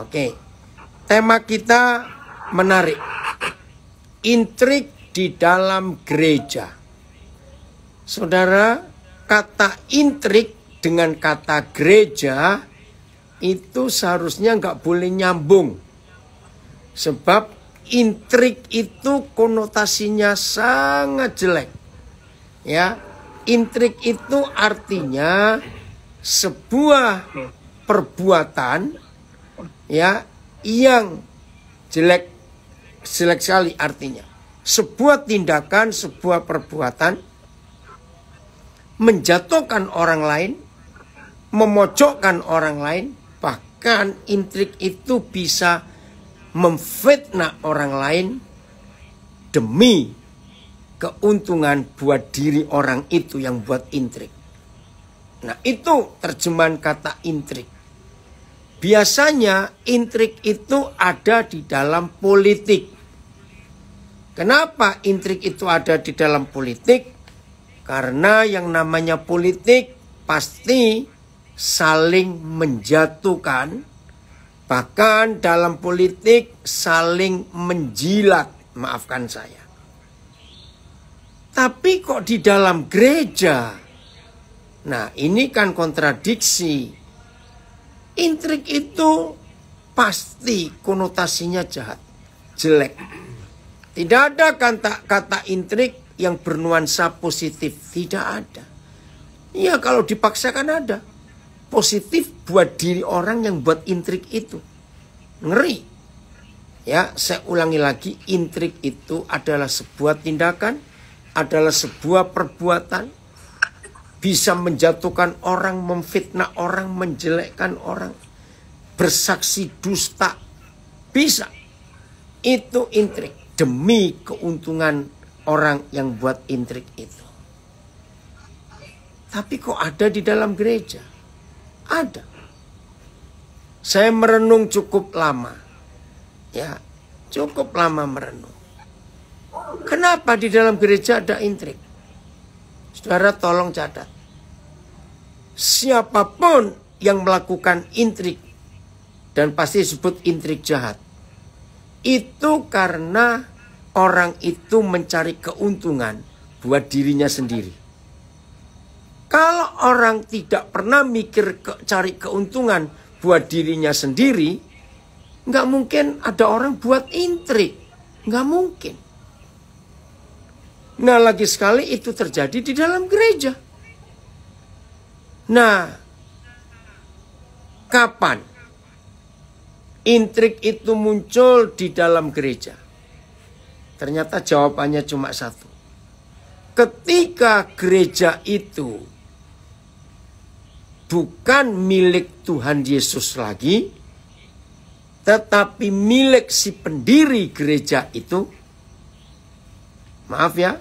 Oke. Tema kita menarik. Intrik di dalam gereja. Saudara, kata intrik dengan kata gereja itu seharusnya nggak boleh nyambung. Sebab intrik itu konotasinya sangat jelek. Ya, intrik itu artinya sebuah perbuatan ya yang jelek jelek sekali artinya sebuah tindakan sebuah perbuatan menjatuhkan orang lain memojokkan orang lain bahkan intrik itu bisa memfitnah orang lain demi keuntungan buat diri orang itu yang buat intrik. Nah itu terjemahan kata intrik. Biasanya intrik itu ada di dalam politik. Kenapa intrik itu ada di dalam politik? Karena yang namanya politik pasti saling menjatuhkan, bahkan dalam politik saling menjilat. Maafkan saya, tapi kok di dalam gereja? Nah, ini kan kontradiksi Intrik itu pasti konotasinya jahat, jelek. Tidak ada kata, kata intrik yang bernuansa positif, tidak ada. Ya kalau dipaksakan ada. Positif buat diri orang yang buat intrik itu. Ngeri. Ya, saya ulangi lagi, intrik itu adalah sebuah tindakan, adalah sebuah perbuatan bisa menjatuhkan orang, memfitnah orang, menjelekkan orang, bersaksi dusta. Bisa. Itu intrik demi keuntungan orang yang buat intrik itu. Tapi kok ada di dalam gereja? Ada. Saya merenung cukup lama. Ya, cukup lama merenung. Kenapa di dalam gereja ada intrik? Saudara tolong catat. Siapapun yang melakukan intrik dan pasti sebut intrik jahat. Itu karena orang itu mencari keuntungan buat dirinya sendiri. Kalau orang tidak pernah mikir ke, cari keuntungan buat dirinya sendiri, nggak mungkin ada orang buat intrik. Nggak mungkin. Nah lagi sekali itu terjadi di dalam gereja. Nah, kapan intrik itu muncul di dalam gereja? Ternyata jawabannya cuma satu. Ketika gereja itu bukan milik Tuhan Yesus lagi, tetapi milik si pendiri gereja itu, maaf ya,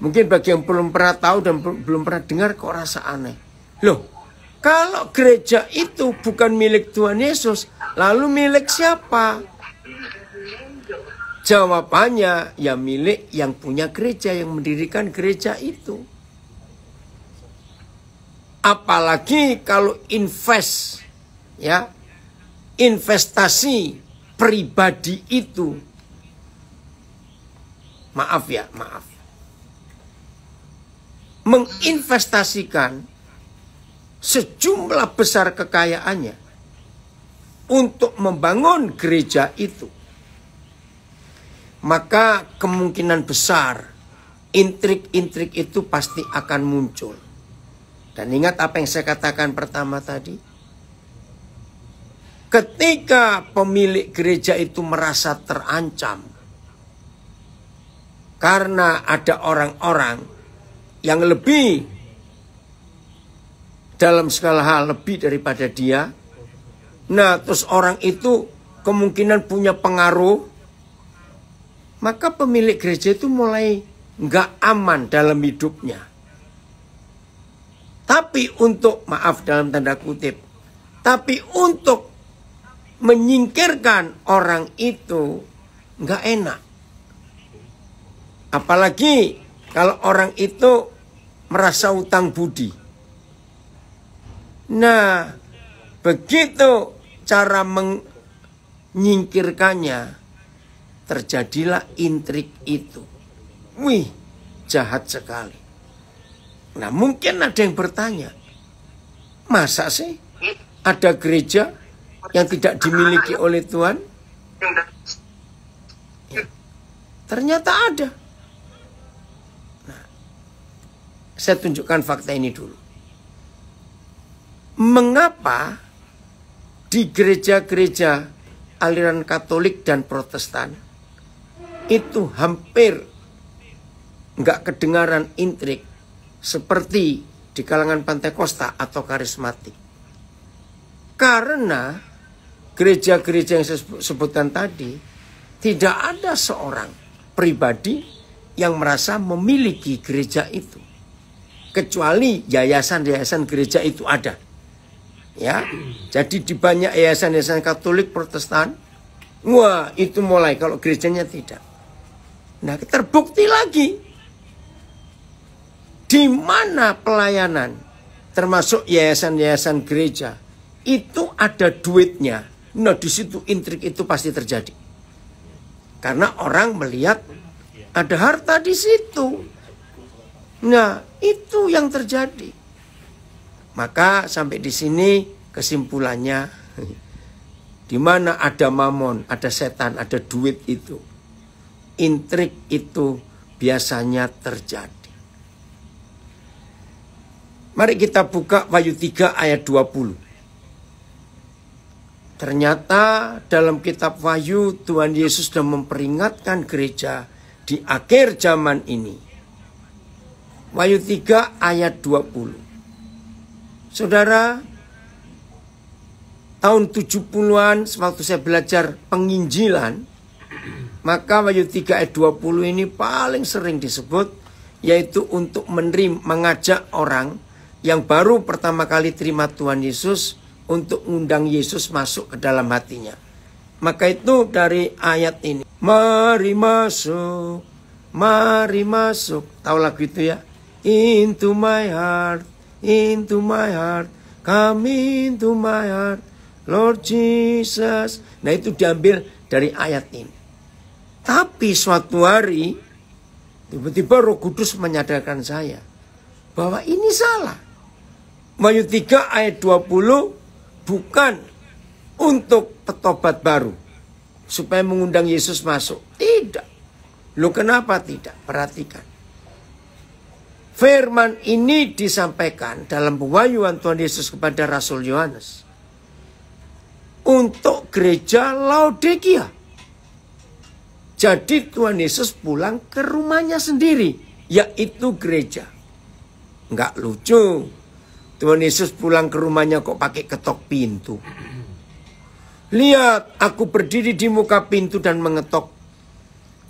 Mungkin bagi yang belum pernah tahu dan belum pernah dengar kok rasa aneh. Loh, kalau gereja itu bukan milik Tuhan Yesus, lalu milik siapa? Jawabannya ya milik yang punya gereja, yang mendirikan gereja itu. Apalagi kalau invest, ya, investasi pribadi itu. Maaf ya, maaf menginvestasikan sejumlah besar kekayaannya untuk membangun gereja itu, maka kemungkinan besar intrik-intrik itu pasti akan muncul. Dan ingat apa yang saya katakan pertama tadi, ketika pemilik gereja itu merasa terancam karena ada orang-orang yang lebih dalam segala hal lebih daripada dia. Nah, terus orang itu kemungkinan punya pengaruh, maka pemilik gereja itu mulai nggak aman dalam hidupnya. Tapi untuk maaf dalam tanda kutip, tapi untuk menyingkirkan orang itu nggak enak. Apalagi kalau orang itu merasa utang budi. Nah, begitu cara menyingkirkannya, terjadilah intrik itu. Wih, jahat sekali. Nah, mungkin ada yang bertanya, masa sih ada gereja yang tidak dimiliki oleh Tuhan? Ya. Ternyata ada. Saya tunjukkan fakta ini dulu. Mengapa di gereja-gereja aliran Katolik dan Protestan itu hampir nggak kedengaran intrik seperti di kalangan Pantekosta atau karismatik. Karena gereja-gereja yang saya sebutkan tadi tidak ada seorang pribadi yang merasa memiliki gereja itu kecuali yayasan-yayasan gereja itu ada. Ya. Jadi di banyak yayasan-yayasan Katolik, Protestan, wah itu mulai kalau gerejanya tidak. Nah, terbukti lagi di mana pelayanan termasuk yayasan-yayasan gereja itu ada duitnya. Nah, di situ intrik itu pasti terjadi. Karena orang melihat ada harta di situ. Nah, itu yang terjadi. Maka sampai di sini kesimpulannya di mana ada mamon, ada setan, ada duit itu. Intrik itu biasanya terjadi. Mari kita buka Wahyu 3 ayat 20. Ternyata dalam kitab Wahyu Tuhan Yesus sudah memperingatkan gereja di akhir zaman ini Wahyu 3 ayat 20. Saudara, tahun 70-an sewaktu saya belajar penginjilan, maka Wahyu 3 ayat 20 ini paling sering disebut yaitu untuk menerima mengajak orang yang baru pertama kali terima Tuhan Yesus untuk undang Yesus masuk ke dalam hatinya. Maka itu dari ayat ini. Mari masuk, mari masuk. Tahu lagu itu ya? into my heart, into my heart, come into my heart, Lord Jesus. Nah itu diambil dari ayat ini. Tapi suatu hari tiba-tiba Roh Kudus menyadarkan saya bahwa ini salah. Wahyu 3 ayat 20 bukan untuk petobat baru supaya mengundang Yesus masuk. Tidak. Lu kenapa tidak? Perhatikan. Firman ini disampaikan dalam pewahyuan Tuhan Yesus kepada Rasul Yohanes untuk gereja Laodikia. Jadi Tuhan Yesus pulang ke rumahnya sendiri, yaitu gereja. Enggak lucu. Tuhan Yesus pulang ke rumahnya kok pakai ketok pintu. Lihat, aku berdiri di muka pintu dan mengetok.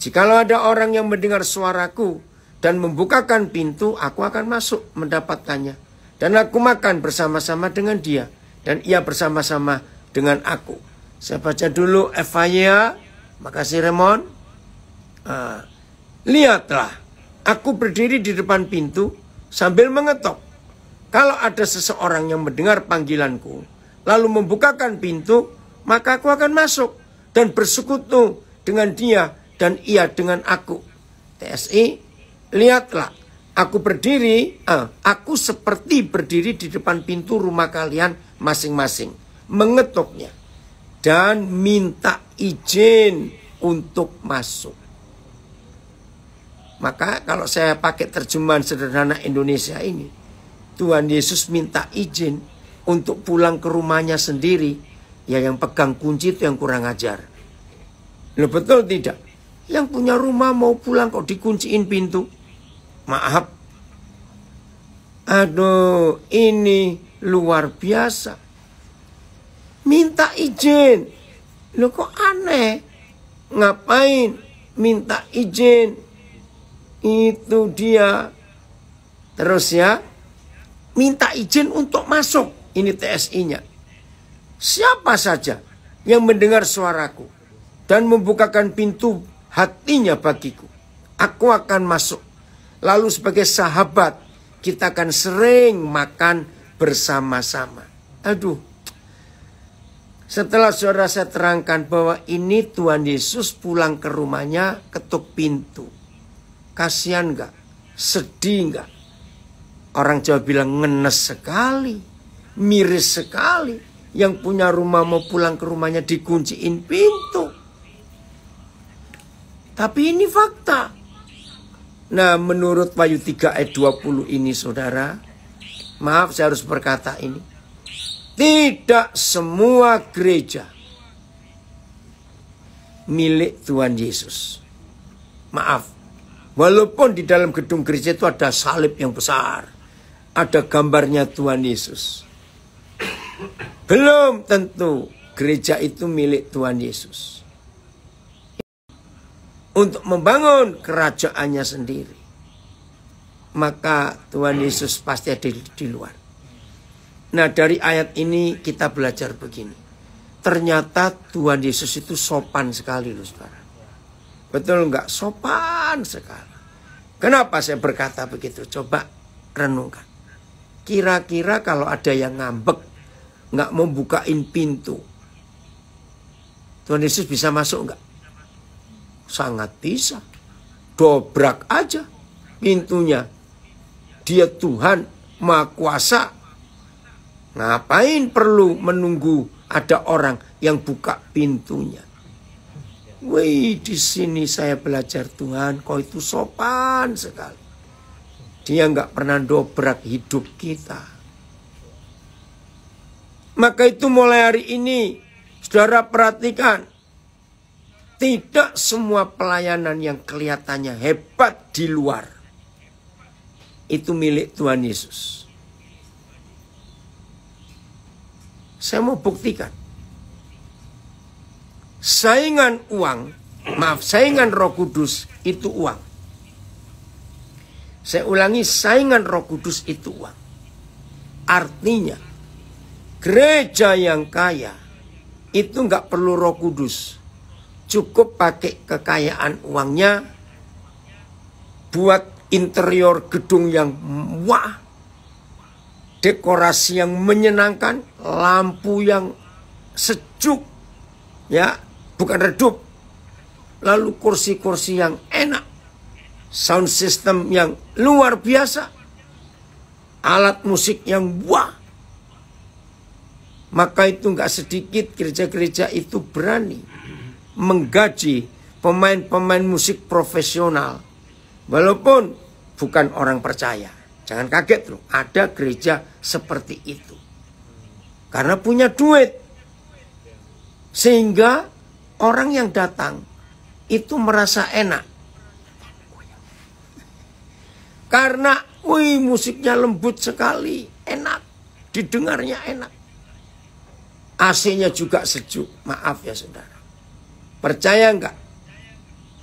Jikalau ada orang yang mendengar suaraku dan membukakan pintu, aku akan masuk mendapatkannya. Dan aku makan bersama-sama dengan dia, dan ia bersama-sama dengan aku. Saya baca dulu Efaya, makasih Remon. Uh, ah, Lihatlah, aku berdiri di depan pintu sambil mengetok. Kalau ada seseorang yang mendengar panggilanku, lalu membukakan pintu, maka aku akan masuk dan bersekutu dengan dia dan ia dengan aku. TSI lihatlah, aku berdiri, eh, aku seperti berdiri di depan pintu rumah kalian masing-masing, mengetuknya dan minta izin untuk masuk. Maka kalau saya pakai terjemahan sederhana Indonesia ini, Tuhan Yesus minta izin untuk pulang ke rumahnya sendiri, ya yang pegang kunci itu yang kurang ajar. Loh betul tidak? Yang punya rumah mau pulang kok dikunciin pintu. Maaf. Aduh, ini luar biasa. Minta izin. Lo kok aneh? Ngapain minta izin? Itu dia. Terus ya, minta izin untuk masuk. Ini TSI-nya. Siapa saja yang mendengar suaraku dan membukakan pintu hatinya bagiku. Aku akan masuk Lalu sebagai sahabat, kita akan sering makan bersama-sama. Aduh, setelah saudara saya terangkan bahwa ini Tuhan Yesus pulang ke rumahnya ketuk pintu. Kasian gak? Sedih gak? Orang Jawa bilang ngenes sekali, miris sekali. Yang punya rumah mau pulang ke rumahnya dikunciin pintu. Tapi ini fakta. Nah menurut Wahyu 3 ayat 20 ini saudara. Maaf saya harus berkata ini. Tidak semua gereja milik Tuhan Yesus. Maaf. Walaupun di dalam gedung gereja itu ada salib yang besar. Ada gambarnya Tuhan Yesus. Belum tentu gereja itu milik Tuhan Yesus untuk membangun kerajaannya sendiri. Maka Tuhan Yesus pasti ada di, luar. Nah dari ayat ini kita belajar begini. Ternyata Tuhan Yesus itu sopan sekali loh saudara. Betul nggak? Sopan sekali. Kenapa saya berkata begitu? Coba renungkan. Kira-kira kalau ada yang ngambek, nggak mau bukain pintu, Tuhan Yesus bisa masuk nggak? sangat bisa. Dobrak aja pintunya. Dia Tuhan Maha Kuasa. Ngapain perlu menunggu ada orang yang buka pintunya? Wih, di sini saya belajar Tuhan, kau itu sopan sekali. Dia nggak pernah dobrak hidup kita. Maka itu mulai hari ini, saudara perhatikan, tidak semua pelayanan yang kelihatannya hebat di luar itu milik Tuhan Yesus. Saya mau buktikan. Saingan uang, maaf, saingan Roh Kudus itu uang. Saya ulangi, saingan Roh Kudus itu uang. Artinya, gereja yang kaya itu nggak perlu Roh Kudus cukup pakai kekayaan uangnya buat interior gedung yang wah dekorasi yang menyenangkan lampu yang sejuk ya bukan redup lalu kursi-kursi yang enak sound system yang luar biasa alat musik yang wah maka itu nggak sedikit gereja-gereja itu berani menggaji pemain-pemain musik profesional. Walaupun bukan orang percaya. Jangan kaget loh, ada gereja seperti itu. Karena punya duit. Sehingga orang yang datang itu merasa enak. Karena, wih musiknya lembut sekali, enak. Didengarnya enak. AC-nya juga sejuk, maaf ya saudara. Percaya enggak?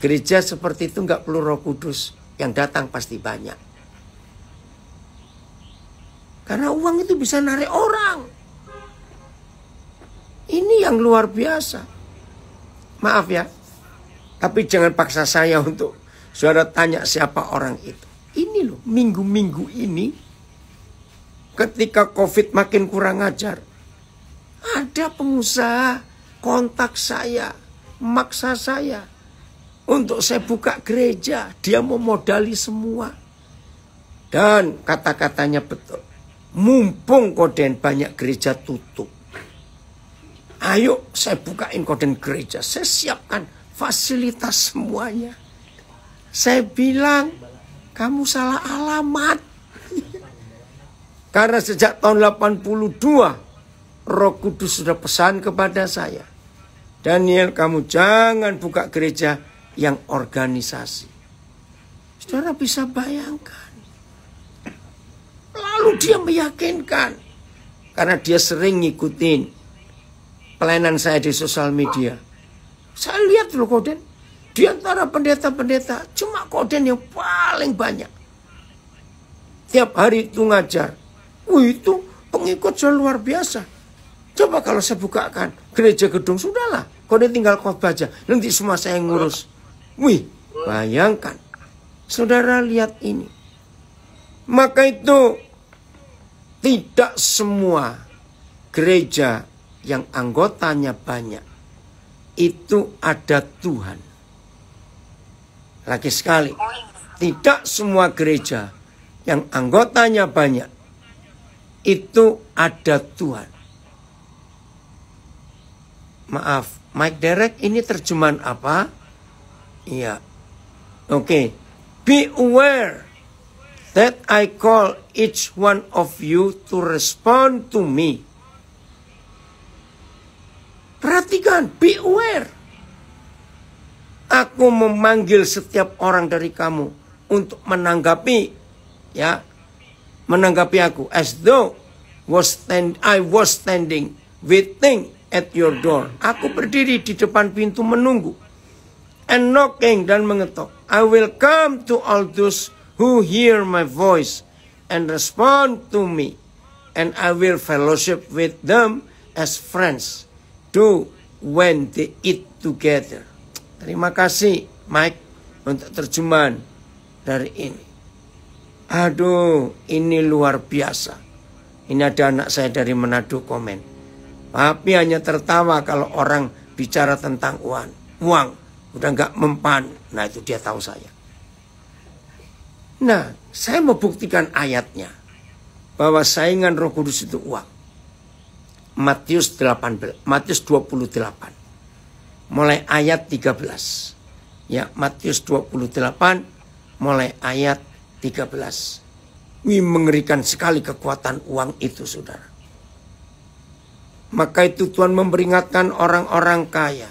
Gereja seperti itu enggak perlu roh kudus. Yang datang pasti banyak. Karena uang itu bisa narik orang. Ini yang luar biasa. Maaf ya. Tapi jangan paksa saya untuk suara tanya siapa orang itu. Ini loh, minggu-minggu ini ketika COVID makin kurang ajar, ada pengusaha kontak saya maksa saya untuk saya buka gereja. Dia memodali semua. Dan kata-katanya betul. Mumpung koden banyak gereja tutup. Ayo saya bukain koden gereja. Saya siapkan fasilitas semuanya. Saya bilang, kamu salah alamat. Karena sejak tahun 82, roh kudus sudah pesan kepada saya Daniel kamu jangan buka gereja yang organisasi. Saudara bisa bayangkan. Lalu dia meyakinkan. Karena dia sering ngikutin pelayanan saya di sosial media. Saya lihat loh Koden. Di antara pendeta-pendeta cuma Koden yang paling banyak. Tiap hari itu ngajar. Wih itu pengikut luar biasa. Coba kalau saya bukakan gereja gedung sudahlah. Kau ini tinggal kau aja. Nanti semua saya ngurus. Wih, bayangkan. Saudara lihat ini. Maka itu tidak semua gereja yang anggotanya banyak itu ada Tuhan. Lagi sekali, tidak semua gereja yang anggotanya banyak itu ada Tuhan. Maaf, Mike Derek ini terjemahan apa? Iya. Oke. Okay. Be aware that I call each one of you to respond to me. Perhatikan, be aware. Aku memanggil setiap orang dari kamu untuk menanggapi ya, menanggapi aku as though was stand, I was standing waiting at your door. Aku berdiri di depan pintu menunggu. And knocking dan mengetok. I will come to all those who hear my voice and respond to me. And I will fellowship with them as friends. Do when they eat together. Terima kasih Mike untuk terjemahan dari ini. Aduh, ini luar biasa. Ini ada anak saya dari Manado komen. Papi hanya tertawa kalau orang bicara tentang uang. Uang udah nggak mempan. Nah itu dia tahu saya. Nah saya mau buktikan ayatnya bahwa saingan Roh Kudus itu uang. Matius 18, Matius 28. Mulai ayat 13. Ya, Matius 28 mulai ayat 13. Ini mengerikan sekali kekuatan uang itu, Saudara. Maka itu Tuhan memperingatkan orang-orang kaya.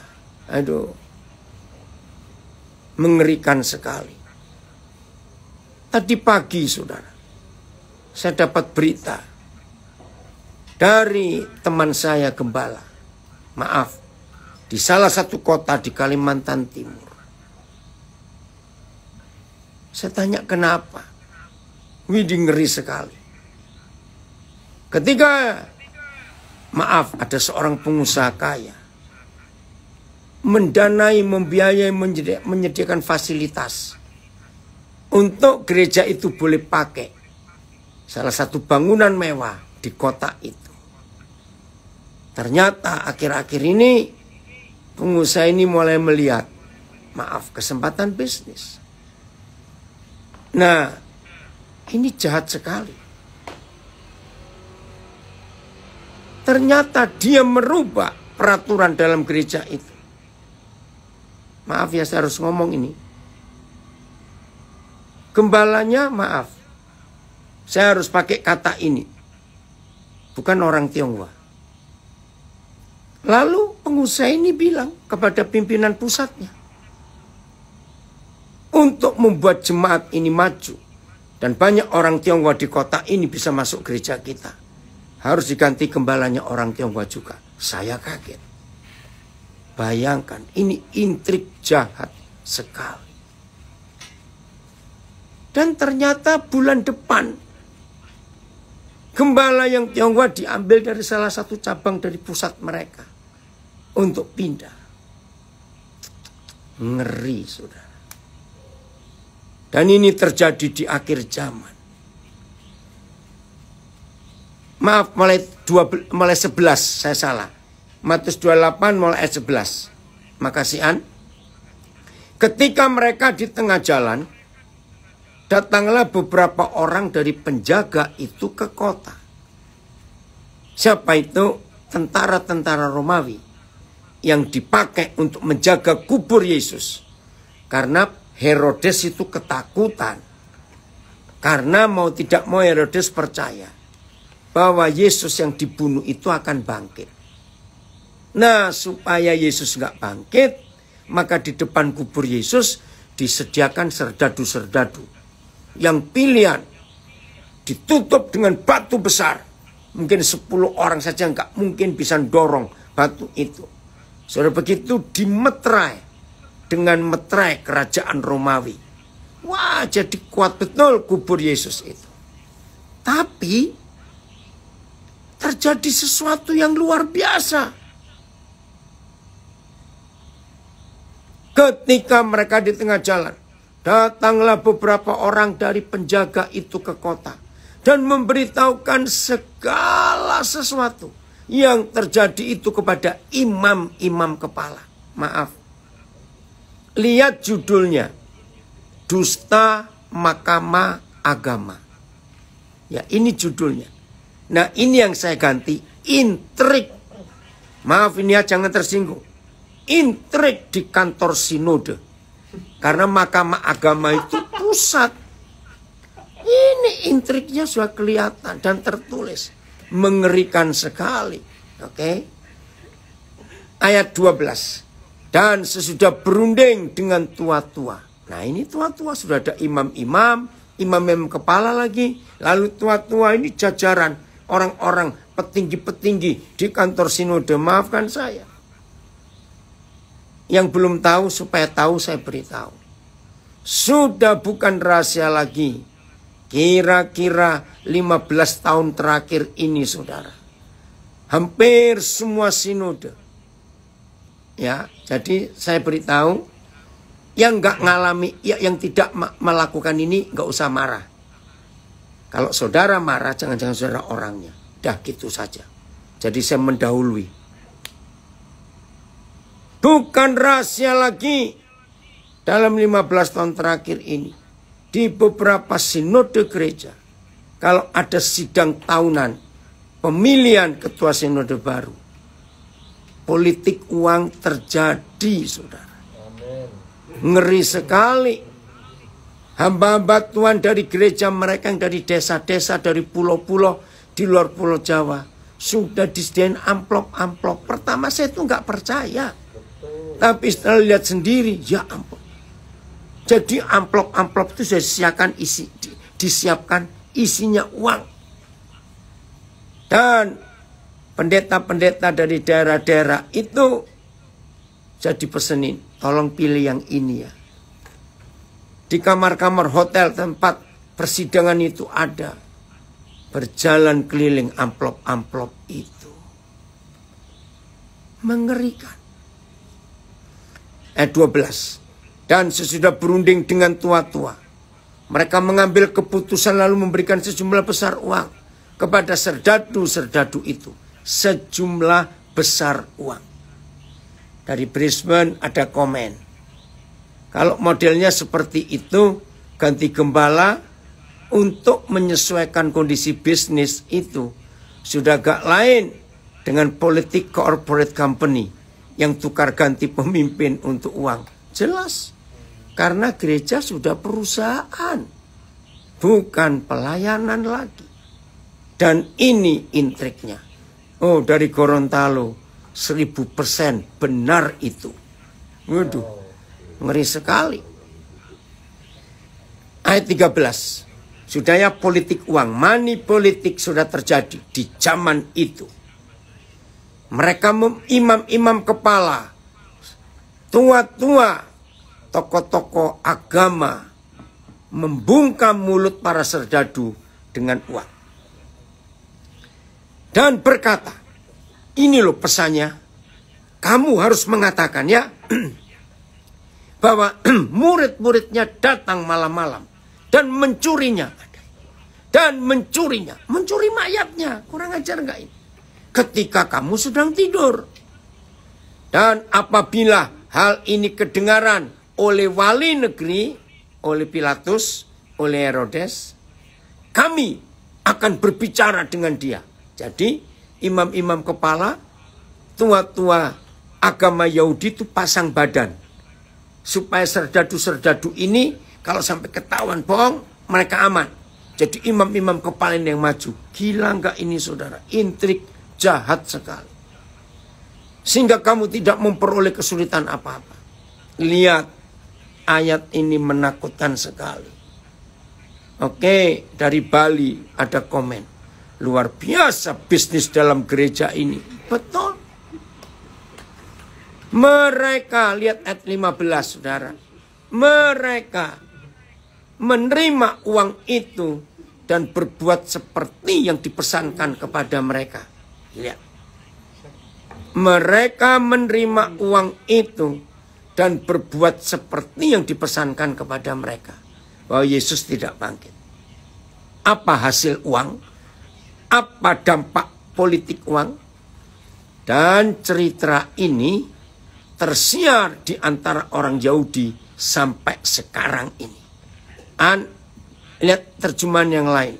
Aduh. Mengerikan sekali. Tadi pagi saudara. Saya dapat berita. Dari teman saya gembala. Maaf. Di salah satu kota di Kalimantan Timur. Saya tanya kenapa. Widih ngeri sekali. Ketika Maaf, ada seorang pengusaha kaya. Mendanai, membiayai, menyediakan fasilitas. Untuk gereja itu boleh pakai. Salah satu bangunan mewah di kota itu. Ternyata akhir-akhir ini pengusaha ini mulai melihat. Maaf, kesempatan bisnis. Nah, ini jahat sekali. Ternyata dia merubah peraturan dalam gereja itu. Maaf ya saya harus ngomong ini. Gembalanya maaf. Saya harus pakai kata ini. Bukan orang Tionghoa. Lalu pengusaha ini bilang kepada pimpinan pusatnya. Untuk membuat jemaat ini maju. Dan banyak orang Tionghoa di kota ini bisa masuk gereja kita harus diganti gembalanya orang Tionghoa juga. Saya kaget. Bayangkan, ini intrik jahat sekali. Dan ternyata bulan depan, gembala yang Tionghoa diambil dari salah satu cabang dari pusat mereka untuk pindah. Ngeri, saudara. Dan ini terjadi di akhir zaman maaf mulai 2 mulai 11 saya salah. Matius 28 mulai ayat 11. Makasih An. Ketika mereka di tengah jalan, datanglah beberapa orang dari penjaga itu ke kota. Siapa itu? Tentara-tentara Romawi yang dipakai untuk menjaga kubur Yesus. Karena Herodes itu ketakutan. Karena mau tidak mau Herodes percaya bahwa Yesus yang dibunuh itu akan bangkit. Nah, supaya Yesus nggak bangkit, maka di depan kubur Yesus disediakan serdadu-serdadu. Yang pilihan ditutup dengan batu besar. Mungkin 10 orang saja nggak mungkin bisa dorong batu itu. Sudah begitu dimetrai dengan metrai kerajaan Romawi. Wah, jadi kuat betul kubur Yesus itu. Tapi terjadi sesuatu yang luar biasa. Ketika mereka di tengah jalan, datanglah beberapa orang dari penjaga itu ke kota dan memberitahukan segala sesuatu yang terjadi itu kepada imam-imam kepala. Maaf. Lihat judulnya. Dusta makama Agama. Ya, ini judulnya. Nah ini yang saya ganti intrik. Maaf ini ya jangan tersinggung. Intrik di kantor sinode. Karena mahkamah agama itu pusat. Ini intriknya sudah kelihatan dan tertulis. Mengerikan sekali. Oke. Okay? Ayat 12. Dan sesudah berunding dengan tua-tua. Nah ini tua-tua sudah ada imam-imam. Imam-imam kepala lagi. Lalu tua-tua ini jajaran orang-orang petinggi-petinggi di kantor sinode. Maafkan saya. Yang belum tahu supaya tahu saya beritahu. Sudah bukan rahasia lagi. Kira-kira 15 tahun terakhir ini saudara. Hampir semua sinode. Ya, jadi saya beritahu yang nggak ngalami, ya, yang tidak melakukan ini nggak usah marah. Kalau saudara marah, jangan-jangan saudara orangnya. Dah gitu saja. Jadi saya mendahului. Bukan rahasia lagi. Dalam 15 tahun terakhir ini. Di beberapa sinode gereja. Kalau ada sidang tahunan. Pemilihan ketua sinode baru. Politik uang terjadi saudara. Ngeri sekali Hamba-hamba Tuhan dari gereja mereka yang dari desa-desa, dari pulau-pulau, di luar pulau Jawa. Sudah disediain amplop-amplop. Pertama saya itu nggak percaya. Tapi setelah lihat sendiri, ya amplop. Jadi amplop-amplop itu saya siapkan isi, disiapkan isinya uang. Dan pendeta-pendeta dari daerah-daerah itu jadi pesenin, tolong pilih yang ini ya. Di kamar-kamar hotel tempat persidangan itu ada. Berjalan keliling amplop-amplop itu. Mengerikan. Eh, Ayat 12. Dan sesudah berunding dengan tua-tua. Mereka mengambil keputusan lalu memberikan sejumlah besar uang kepada serdadu-serdadu itu. Sejumlah besar uang. Dari Brisbane ada komen. Kalau modelnya seperti itu, ganti gembala untuk menyesuaikan kondisi bisnis itu sudah gak lain dengan politik corporate company yang tukar ganti pemimpin untuk uang. Jelas, karena gereja sudah perusahaan, bukan pelayanan lagi. Dan ini intriknya. Oh, dari Gorontalo, seribu persen benar itu. Waduh. Ngeri sekali. Ayat 13. ya politik uang, money politik sudah terjadi di zaman itu. Mereka imam-imam kepala, tua-tua, tokoh-tokoh agama, membungkam mulut para serdadu dengan uang. Dan berkata, ini loh pesannya, kamu harus mengatakan ya, bahwa murid-muridnya datang malam-malam dan mencurinya dan mencurinya mencuri mayatnya kurang ajar nggak ini ketika kamu sedang tidur dan apabila hal ini kedengaran oleh wali negeri oleh Pilatus oleh Herodes kami akan berbicara dengan dia jadi imam-imam kepala tua-tua agama Yahudi itu pasang badan supaya serdadu-serdadu ini kalau sampai ketahuan bohong mereka aman. Jadi imam-imam kepala yang maju. Gila nggak ini saudara? Intrik jahat sekali. Sehingga kamu tidak memperoleh kesulitan apa-apa. Lihat ayat ini menakutkan sekali. Oke, dari Bali ada komen. Luar biasa bisnis dalam gereja ini. Betul. Mereka lihat ayat 15 saudara. Mereka menerima uang itu dan berbuat seperti yang dipesankan kepada mereka. Lihat. Mereka menerima uang itu dan berbuat seperti yang dipesankan kepada mereka. Bahwa Yesus tidak bangkit. Apa hasil uang? Apa dampak politik uang? Dan cerita ini tersiar di antara orang Yahudi sampai sekarang ini. An, lihat terjemahan yang lain.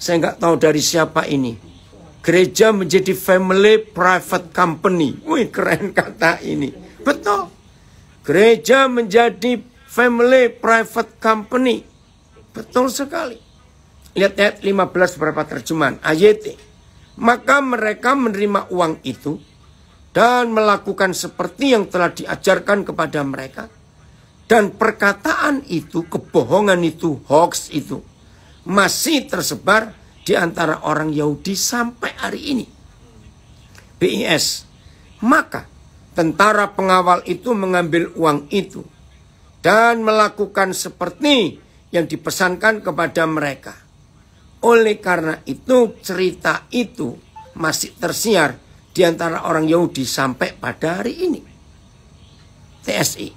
Saya nggak tahu dari siapa ini. Gereja menjadi family private company. Wih keren kata ini. Betul. Gereja menjadi family private company. Betul sekali. Lihat ayat 15 berapa terjemahan. Ayat. Maka mereka menerima uang itu dan melakukan seperti yang telah diajarkan kepada mereka dan perkataan itu kebohongan itu hoax itu masih tersebar di antara orang Yahudi sampai hari ini BIS maka tentara pengawal itu mengambil uang itu dan melakukan seperti yang dipesankan kepada mereka. Oleh karena itu cerita itu masih tersiar di antara orang Yahudi sampai pada hari ini. TSI.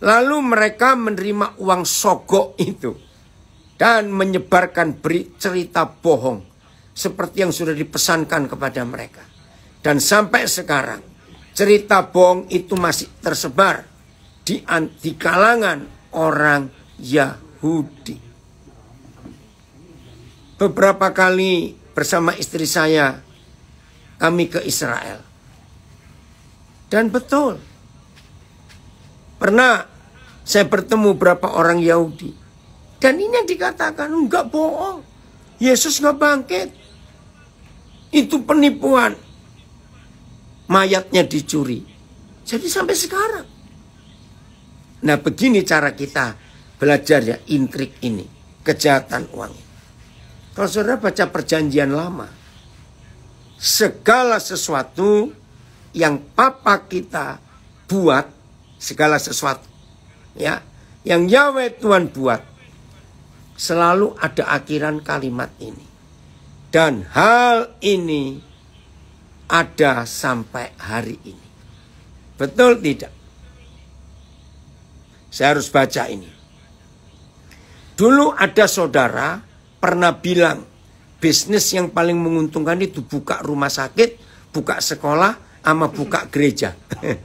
Lalu mereka menerima uang sogok itu dan menyebarkan beri cerita bohong seperti yang sudah dipesankan kepada mereka. Dan sampai sekarang cerita bohong itu masih tersebar di, di kalangan orang Yahudi. Beberapa kali bersama istri saya kami ke Israel. Dan betul, pernah saya bertemu berapa orang Yahudi. Dan ini yang dikatakan, enggak bohong. Yesus enggak bangkit. Itu penipuan. Mayatnya dicuri. Jadi sampai sekarang. Nah begini cara kita belajar ya intrik ini. Kejahatan uang. Kalau saudara baca perjanjian lama segala sesuatu yang papa kita buat segala sesuatu ya yang Yahweh Tuhan buat selalu ada akhiran kalimat ini dan hal ini ada sampai hari ini betul tidak saya harus baca ini dulu ada saudara pernah bilang bisnis yang paling menguntungkan itu buka rumah sakit, buka sekolah, sama buka gereja.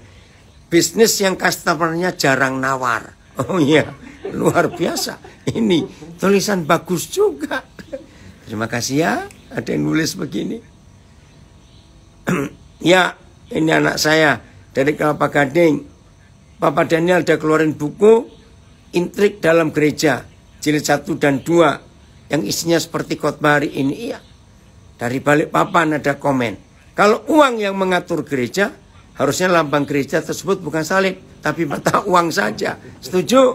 bisnis yang customernya jarang nawar. Oh iya, luar biasa. Ini tulisan bagus juga. Terima kasih ya, ada yang nulis begini. ya, ini anak saya dari Kelapa Gading. Papa Daniel ada keluarin buku Intrik dalam Gereja, jilid 1 dan 2 yang isinya seperti khotbah hari ini iya dari balik papan ada komen kalau uang yang mengatur gereja harusnya lambang gereja tersebut bukan salib tapi mata uang saja setuju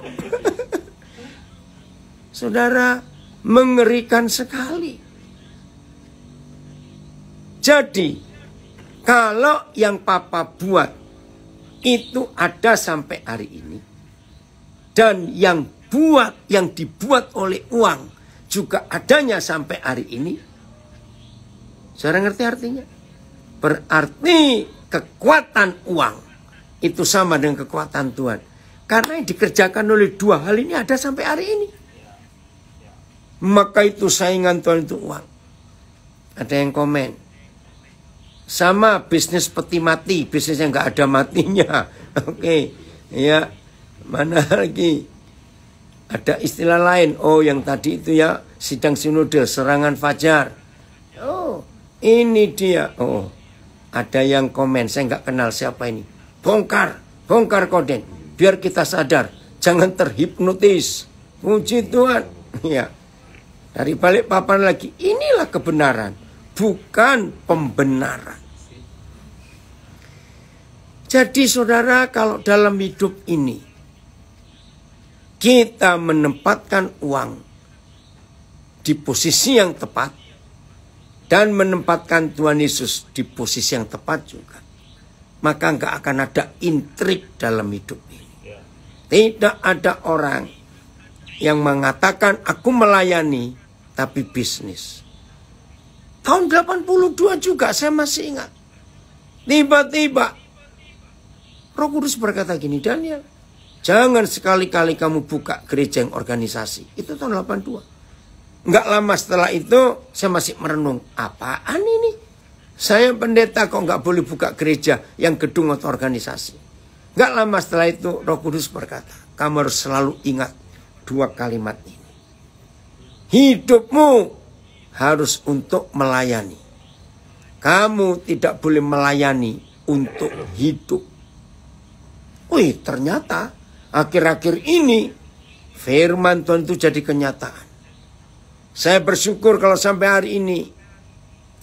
saudara mengerikan sekali jadi kalau yang papa buat itu ada sampai hari ini dan yang buat yang dibuat oleh uang juga adanya sampai hari ini. saya ngerti artinya? Berarti kekuatan uang itu sama dengan kekuatan Tuhan. Karena yang dikerjakan oleh dua hal ini ada sampai hari ini. Maka itu saingan Tuhan itu uang. Ada yang komen. Sama bisnis peti mati, bisnis yang nggak ada matinya. Oke, okay. ya mana lagi? Ada istilah lain. Oh, yang tadi itu ya sidang sinode, serangan fajar. Oh, ini dia. Oh, ada yang komen. Saya nggak kenal siapa ini. Bongkar, bongkar koden. Biar kita sadar. Jangan terhipnotis. Puji Tuhan. Ya. Dari balik papan lagi. Inilah kebenaran. Bukan pembenaran. Jadi saudara kalau dalam hidup ini kita menempatkan uang di posisi yang tepat dan menempatkan Tuhan Yesus di posisi yang tepat juga, maka nggak akan ada intrik dalam hidup ini. Tidak ada orang yang mengatakan aku melayani tapi bisnis. Tahun 82 juga saya masih ingat. Tiba-tiba Roh Kudus berkata gini, Daniel, Jangan sekali-kali kamu buka gereja yang organisasi. Itu tahun 82. Enggak lama setelah itu saya masih merenung. Apaan ini? Saya pendeta kok enggak boleh buka gereja yang gedung atau organisasi. Enggak lama setelah itu roh kudus berkata. Kamu harus selalu ingat dua kalimat ini. Hidupmu harus untuk melayani. Kamu tidak boleh melayani untuk hidup. Wih ternyata akhir-akhir ini firman Tuhan itu jadi kenyataan. Saya bersyukur kalau sampai hari ini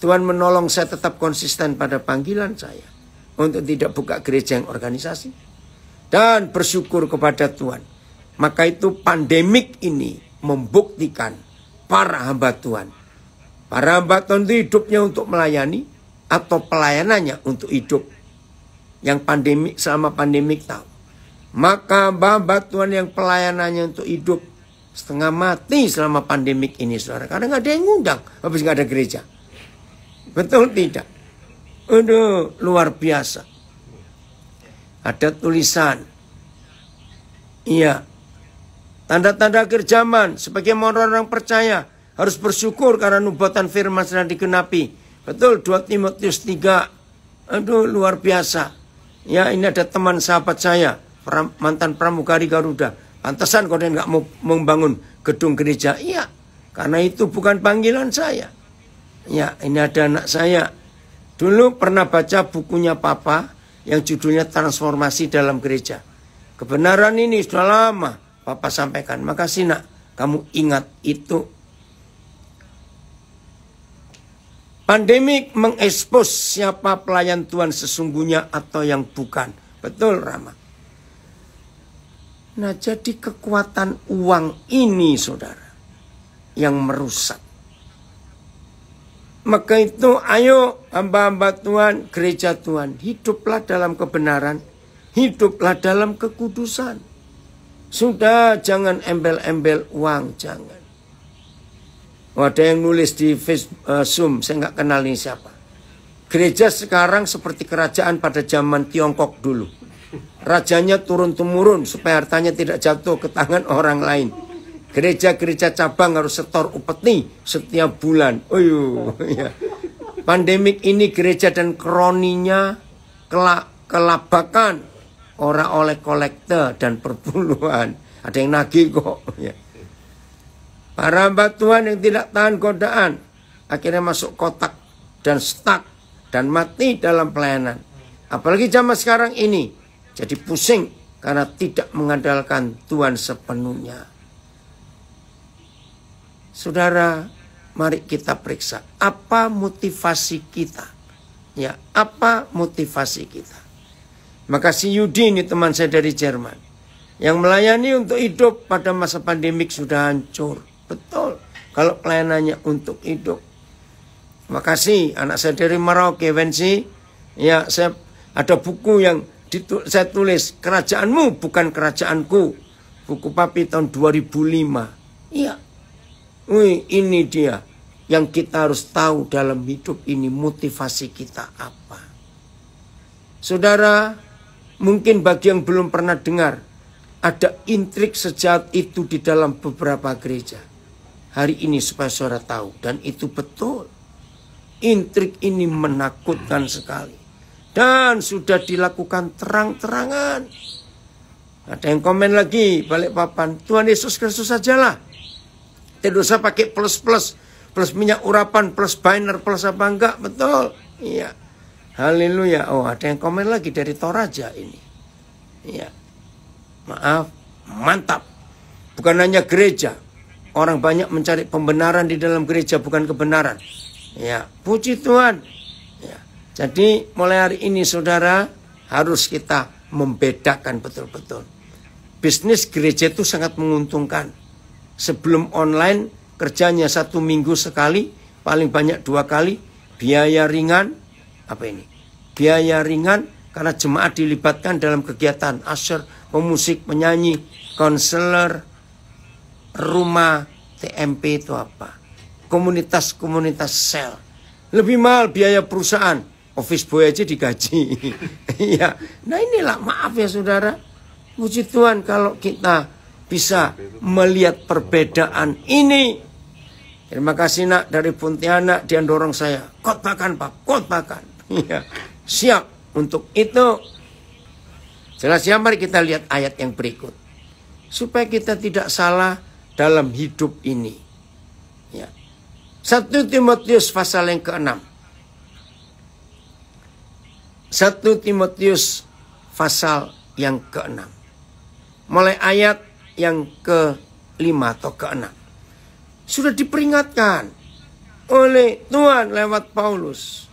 Tuhan menolong saya tetap konsisten pada panggilan saya untuk tidak buka gereja yang organisasi dan bersyukur kepada Tuhan. Maka itu pandemik ini membuktikan para hamba Tuhan. Para hamba Tuhan itu hidupnya untuk melayani atau pelayanannya untuk hidup. Yang pandemik selama pandemik tahu. Maka babat Tuhan yang pelayanannya untuk hidup setengah mati selama pandemik ini saudara. Karena nggak ada yang ngundang, habis nggak ada gereja. Betul tidak? Aduh, luar biasa. Ada tulisan. Iya. Tanda-tanda akhir zaman. Sebagai orang-orang percaya. Harus bersyukur karena nubatan firman sedang digenapi. Betul, 2 Timotius 3. Aduh, luar biasa. Ya, ini ada teman sahabat saya mantan pramugari Garuda. Pantesan kau nggak mau membangun gedung gereja. Iya, karena itu bukan panggilan saya. Ya, ini ada anak saya. Dulu pernah baca bukunya Papa yang judulnya Transformasi dalam Gereja. Kebenaran ini sudah lama Papa sampaikan. Makasih nak, kamu ingat itu. Pandemik mengekspos siapa pelayan Tuhan sesungguhnya atau yang bukan. Betul Rama. Nah jadi kekuatan uang ini saudara yang merusak. Maka itu ayo hamba-hamba Tuhan, gereja Tuhan, hiduplah dalam kebenaran, hiduplah dalam kekudusan. Sudah jangan embel-embel uang, jangan. Oh, ada yang nulis di Facebook, uh, eh, Zoom, saya nggak kenal ini siapa. Gereja sekarang seperti kerajaan pada zaman Tiongkok dulu rajanya turun-temurun supaya hartanya tidak jatuh ke tangan orang lain. Gereja-gereja cabang harus setor upeti setiap bulan. Uyuh, ya. Pandemik ini gereja dan kroninya kelak kelabakan orang oleh kolektor dan perpuluhan. Ada yang nagih kok. Ya. Para batuan Tuhan yang tidak tahan godaan akhirnya masuk kotak dan stuck dan mati dalam pelayanan. Apalagi zaman sekarang ini jadi pusing karena tidak mengandalkan Tuhan sepenuhnya. Saudara, mari kita periksa apa motivasi kita. Ya, apa motivasi kita? Maka si Yudi ini teman saya dari Jerman yang melayani untuk hidup pada masa pandemik sudah hancur. Betul. Kalau pelayanannya untuk hidup. Makasih anak saya dari Merauke Wensi. Ya, saya ada buku yang saya tulis kerajaanmu bukan kerajaanku. Buku papi tahun 2005. Iya. Wih, ini dia yang kita harus tahu dalam hidup ini motivasi kita apa. Saudara, mungkin bagi yang belum pernah dengar, ada intrik sejahat itu di dalam beberapa gereja. Hari ini supaya saudara tahu, dan itu betul. Intrik ini menakutkan sekali dan sudah dilakukan terang-terangan. Ada yang komen lagi balik papan. Tuhan Yesus Kristus sajalah. Tidak usah pakai plus-plus. Plus minyak urapan, plus banner, plus apa enggak. Betul. Iya. Haleluya. Oh ada yang komen lagi dari Toraja ini. Iya. Maaf. Mantap. Bukan hanya gereja. Orang banyak mencari pembenaran di dalam gereja bukan kebenaran. Ya, puji Tuhan. Jadi mulai hari ini saudara harus kita membedakan betul-betul. Bisnis gereja itu sangat menguntungkan. Sebelum online kerjanya satu minggu sekali, paling banyak dua kali, biaya ringan, apa ini? Biaya ringan karena jemaat dilibatkan dalam kegiatan asyur, pemusik, menyanyi konselor, rumah, TMP itu apa? Komunitas-komunitas sel. Lebih mahal biaya perusahaan, office boy aja digaji. Iya. nah inilah maaf ya saudara. Puji Tuhan kalau kita bisa melihat perbedaan ini. Terima kasih nak dari Pontianak dia dorong saya. Kotbahkan Pak, kotbahkan. Iya. Siap untuk itu. Jelas ya mari kita lihat ayat yang berikut. Supaya kita tidak salah dalam hidup ini. Ya. 1 Timotius pasal yang keenam. 1 Timotius pasal yang ke-6. Mulai ayat yang ke-5 atau ke-6. Sudah diperingatkan oleh Tuhan lewat Paulus.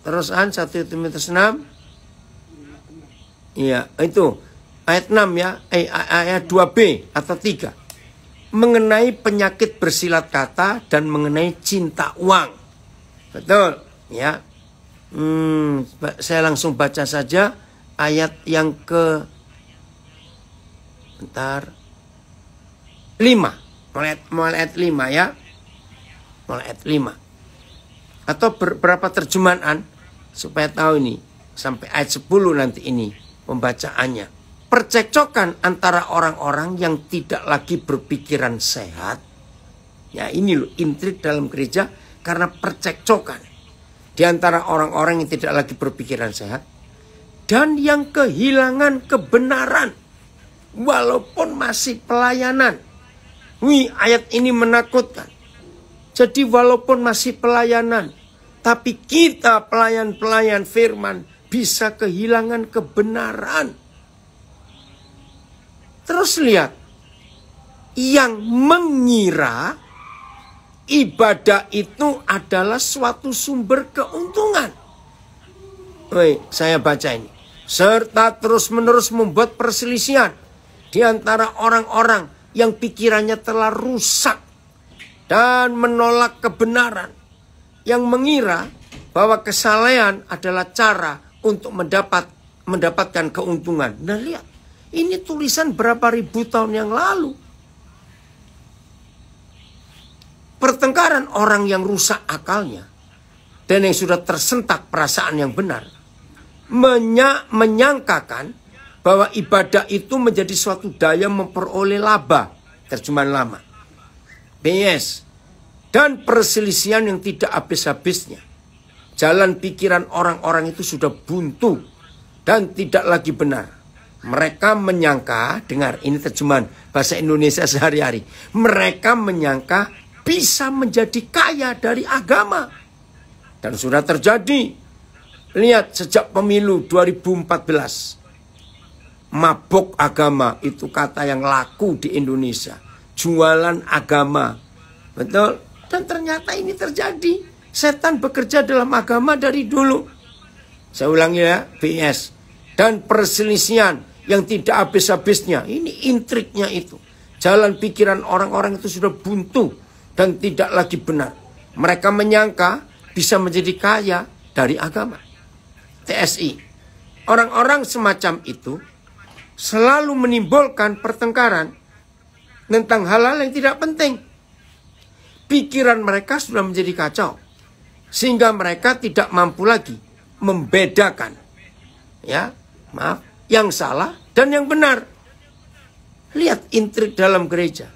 Terusan 1 Timotius 6. Iya, itu ayat 6 ya, eh, ayat 2B atau 3. Mengenai penyakit bersilat kata dan mengenai cinta uang. Betul, ya. Hmm, saya langsung baca saja ayat yang ke bentar 5 mulai, mulai ayat 5 ya mulai ayat 5 atau berapa terjemahan supaya tahu ini sampai ayat 10 nanti ini pembacaannya percekcokan antara orang-orang yang tidak lagi berpikiran sehat ya ini loh intrik dalam gereja karena percekcokan di antara orang-orang yang tidak lagi berpikiran sehat dan yang kehilangan kebenaran walaupun masih pelayanan. Wih, ayat ini menakutkan. Jadi walaupun masih pelayanan, tapi kita pelayan-pelayan firman bisa kehilangan kebenaran. Terus lihat, yang mengira ibadah itu adalah suatu sumber keuntungan. Woi, saya baca ini. Serta terus-menerus membuat perselisihan di antara orang-orang yang pikirannya telah rusak dan menolak kebenaran yang mengira bahwa kesalahan adalah cara untuk mendapat mendapatkan keuntungan. Nah lihat, ini tulisan berapa ribu tahun yang lalu Pertengkaran orang yang rusak akalnya dan yang sudah tersentak perasaan yang benar menya menyangkakan bahwa ibadah itu menjadi suatu daya memperoleh laba terjemahan lama BS dan perselisihan yang tidak habis-habisnya jalan pikiran orang-orang itu sudah buntu dan tidak lagi benar mereka menyangka dengar ini terjemahan bahasa Indonesia sehari-hari mereka menyangka bisa menjadi kaya dari agama. Dan sudah terjadi. Lihat sejak pemilu 2014. Mabok agama itu kata yang laku di Indonesia. Jualan agama. Betul? Dan ternyata ini terjadi. Setan bekerja dalam agama dari dulu. Saya ulangi ya, BS. Dan perselisihan yang tidak habis-habisnya. Ini intriknya itu. Jalan pikiran orang-orang itu sudah buntu dan tidak lagi benar. Mereka menyangka bisa menjadi kaya dari agama. TSI. Orang-orang semacam itu selalu menimbulkan pertengkaran tentang hal-hal yang tidak penting. Pikiran mereka sudah menjadi kacau. Sehingga mereka tidak mampu lagi membedakan. Ya, maaf, yang salah dan yang benar. Lihat intrik dalam gereja.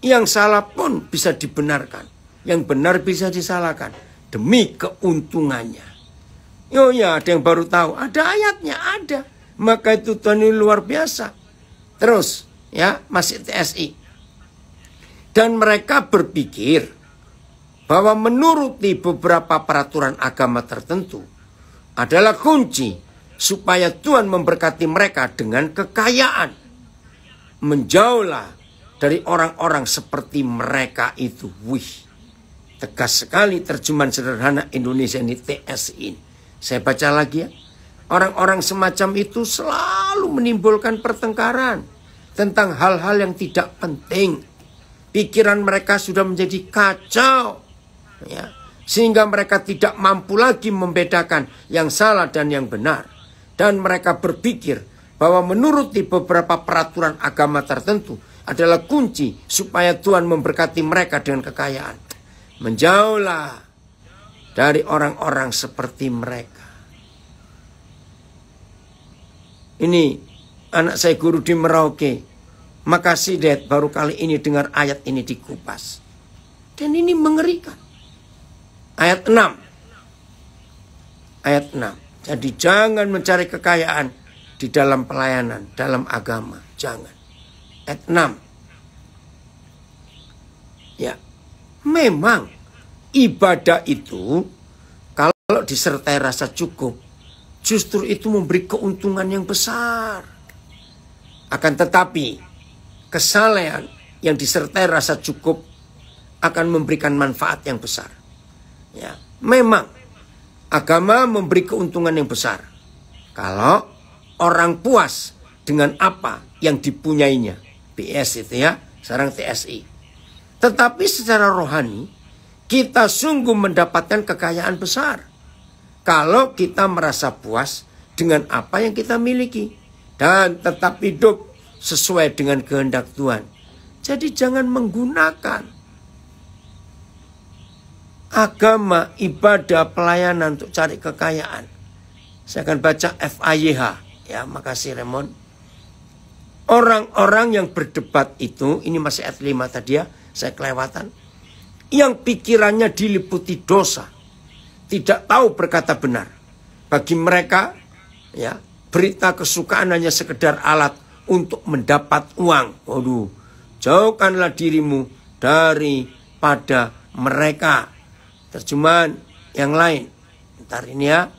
Yang salah pun bisa dibenarkan. Yang benar bisa disalahkan. Demi keuntungannya. Oh ya, ada yang baru tahu. Ada ayatnya, ada. Maka itu Tuhan ini luar biasa. Terus, ya, masih TSI. Dan mereka berpikir bahwa menuruti beberapa peraturan agama tertentu adalah kunci supaya Tuhan memberkati mereka dengan kekayaan. Menjauhlah dari orang-orang seperti mereka itu. Wih, tegas sekali terjemahan sederhana Indonesia ini TSI. Saya baca lagi ya. Orang-orang semacam itu selalu menimbulkan pertengkaran tentang hal-hal yang tidak penting. Pikiran mereka sudah menjadi kacau. Ya. Sehingga mereka tidak mampu lagi membedakan yang salah dan yang benar. Dan mereka berpikir bahwa menuruti beberapa peraturan agama tertentu adalah kunci supaya Tuhan memberkati mereka dengan kekayaan. Menjauhlah dari orang-orang seperti mereka. Ini anak saya guru di Merauke. Makasih Dad baru kali ini dengar ayat ini dikupas. Dan ini mengerikan. Ayat 6. Ayat 6. Jadi jangan mencari kekayaan di dalam pelayanan, dalam agama. Jangan ayat 6. Ya. Memang ibadah itu kalau disertai rasa cukup justru itu memberi keuntungan yang besar. Akan tetapi kesalehan yang disertai rasa cukup akan memberikan manfaat yang besar. Ya, memang agama memberi keuntungan yang besar kalau orang puas dengan apa yang dipunyainya. PS itu ya, sekarang TSI. Tetapi secara rohani, kita sungguh mendapatkan kekayaan besar. Kalau kita merasa puas dengan apa yang kita miliki. Dan tetap hidup sesuai dengan kehendak Tuhan. Jadi jangan menggunakan agama, ibadah, pelayanan untuk cari kekayaan. Saya akan baca FAYH. Ya, makasih Raymond. Orang-orang yang berdebat itu, ini masih ayat 5 tadi ya, saya kelewatan. Yang pikirannya diliputi dosa. Tidak tahu berkata benar. Bagi mereka, ya berita kesukaan hanya sekedar alat untuk mendapat uang. Waduh, jauhkanlah dirimu daripada mereka. Terjemahan yang lain. Ntar ini ya.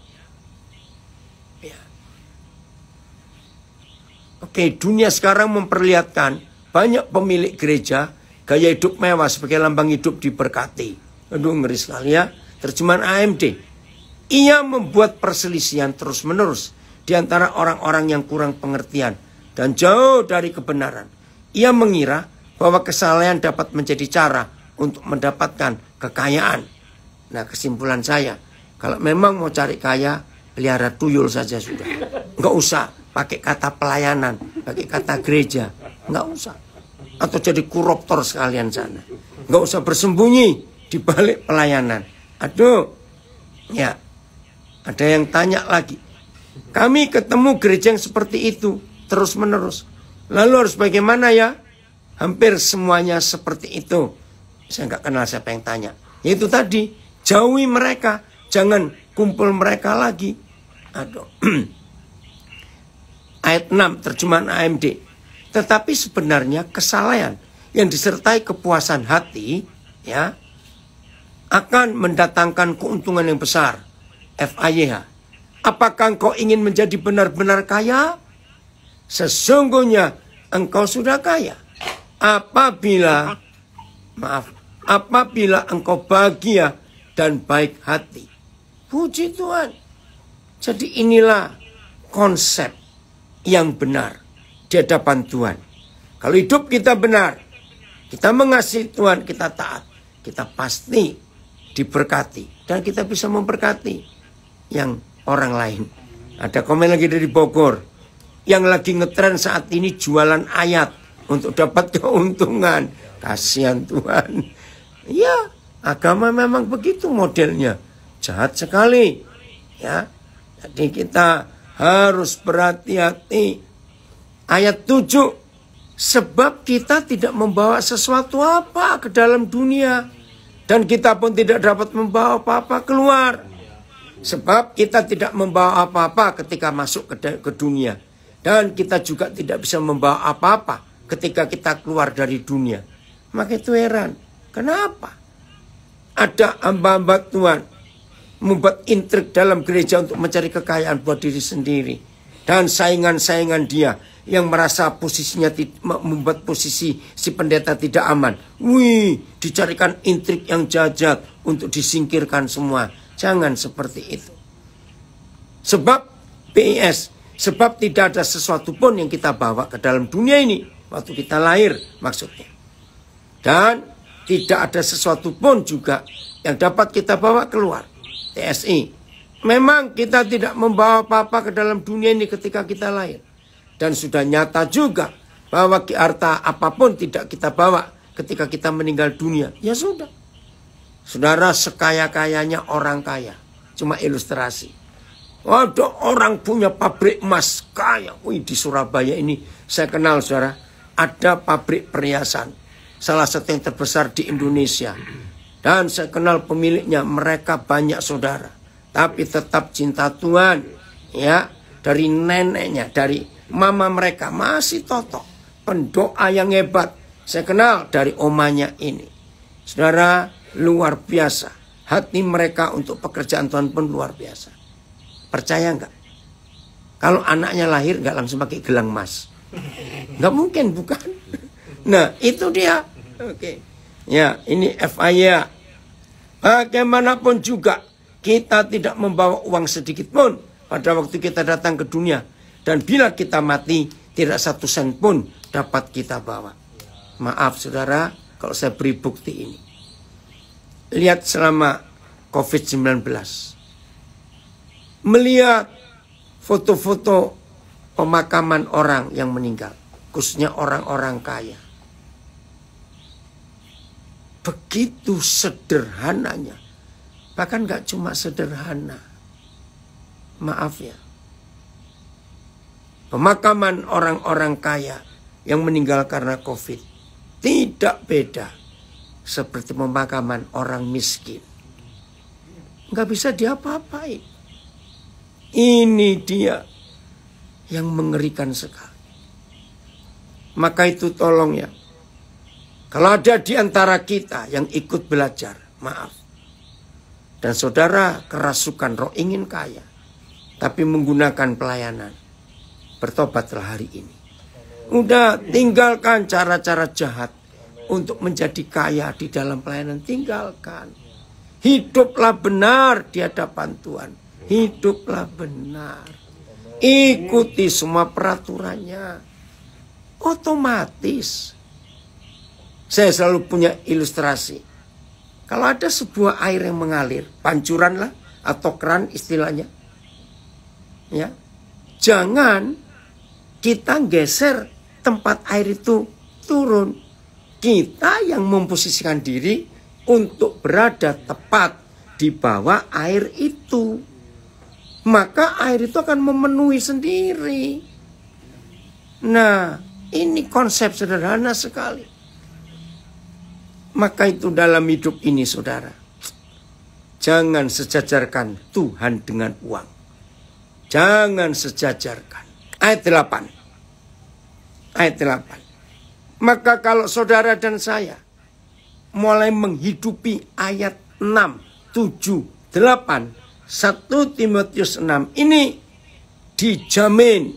Oke, dunia sekarang memperlihatkan banyak pemilik gereja gaya hidup mewah sebagai lambang hidup diberkati. Aduh, ngeri sekali ya. Terjemahan AMD. Ia membuat perselisihan terus-menerus di antara orang-orang yang kurang pengertian dan jauh dari kebenaran. Ia mengira bahwa kesalahan dapat menjadi cara untuk mendapatkan kekayaan. Nah, kesimpulan saya, kalau memang mau cari kaya, pelihara tuyul saja sudah. Enggak usah pakai kata pelayanan, pakai kata gereja. Nggak usah. Atau jadi koruptor sekalian sana. Nggak usah bersembunyi di balik pelayanan. Aduh, ya. Ada yang tanya lagi. Kami ketemu gereja yang seperti itu terus menerus. Lalu harus bagaimana ya? Hampir semuanya seperti itu. Saya nggak kenal siapa yang tanya. itu tadi, jauhi mereka. Jangan kumpul mereka lagi. Aduh. ayat 6 terjemahan AMD. Tetapi sebenarnya kesalahan yang disertai kepuasan hati ya akan mendatangkan keuntungan yang besar. FIH. Apakah engkau ingin menjadi benar-benar kaya? Sesungguhnya engkau sudah kaya. Apabila maaf, apabila engkau bahagia dan baik hati. Puji Tuhan. Jadi inilah konsep yang benar di hadapan Tuhan. Kalau hidup kita benar, kita mengasihi Tuhan, kita taat, kita pasti diberkati dan kita bisa memberkati yang orang lain. Ada komen lagi dari Bogor yang lagi ngetren saat ini jualan ayat untuk dapat keuntungan. Kasihan Tuhan. Ya, agama memang begitu modelnya. Jahat sekali. Ya. Jadi kita harus berhati-hati. Ayat 7. Sebab kita tidak membawa sesuatu apa ke dalam dunia. Dan kita pun tidak dapat membawa apa-apa keluar. Sebab kita tidak membawa apa-apa ketika masuk ke, dunia. Dan kita juga tidak bisa membawa apa-apa ketika kita keluar dari dunia. Maka itu heran. Kenapa? Ada hamba-hamba Tuhan membuat intrik dalam gereja untuk mencari kekayaan buat diri sendiri. Dan saingan-saingan dia yang merasa posisinya membuat posisi si pendeta tidak aman. Wih, dicarikan intrik yang jahat untuk disingkirkan semua. Jangan seperti itu. Sebab PIS, sebab tidak ada sesuatu pun yang kita bawa ke dalam dunia ini waktu kita lahir maksudnya. Dan tidak ada sesuatu pun juga yang dapat kita bawa keluar. TSI. Memang kita tidak membawa apa-apa ke dalam dunia ini ketika kita lahir. Dan sudah nyata juga bahwa harta apapun tidak kita bawa ketika kita meninggal dunia. Ya sudah. Saudara sekaya-kayanya orang kaya. Cuma ilustrasi. Ada orang punya pabrik emas kaya. Wih di Surabaya ini saya kenal saudara. Ada pabrik perhiasan. Salah satu yang terbesar di Indonesia dan saya kenal pemiliknya, mereka banyak saudara. Tapi tetap cinta Tuhan. Ya, dari neneknya, dari mama mereka masih totok. Pendoa yang hebat. Saya kenal dari omanya ini. Saudara, luar biasa. Hati mereka untuk pekerjaan Tuhan pun luar biasa. Percaya nggak? Kalau anaknya lahir nggak langsung pakai gelang emas. Nggak mungkin, bukan? Nah, itu dia. Oke. Okay. Ya, ini FIA. Ya. Bagaimanapun juga kita tidak membawa uang sedikit pun pada waktu kita datang ke dunia dan bila kita mati tidak satu sen pun dapat kita bawa. Maaf saudara kalau saya beri bukti ini. Lihat selama COVID-19. Melihat foto-foto pemakaman orang yang meninggal. Khususnya orang-orang kaya begitu sederhananya. Bahkan gak cuma sederhana. Maaf ya. Pemakaman orang-orang kaya yang meninggal karena COVID tidak beda seperti pemakaman orang miskin. Nggak bisa diapa-apain. Ini dia yang mengerikan sekali. Maka itu tolong ya, kalau ada di antara kita yang ikut belajar, maaf. Dan saudara kerasukan roh ingin kaya, tapi menggunakan pelayanan. Bertobatlah hari ini. Udah tinggalkan cara-cara jahat untuk menjadi kaya di dalam pelayanan. Tinggalkan. Hiduplah benar di hadapan Tuhan. Hiduplah benar. Ikuti semua peraturannya. Otomatis saya selalu punya ilustrasi. Kalau ada sebuah air yang mengalir, pancuran lah atau keran istilahnya. Ya. Jangan kita geser tempat air itu turun. Kita yang memposisikan diri untuk berada tepat di bawah air itu. Maka air itu akan memenuhi sendiri. Nah, ini konsep sederhana sekali. Maka itu dalam hidup ini saudara. Jangan sejajarkan Tuhan dengan uang. Jangan sejajarkan. Ayat 8. Ayat 8. Maka kalau saudara dan saya mulai menghidupi ayat 6, 7, 8, 1 Timotius 6 ini dijamin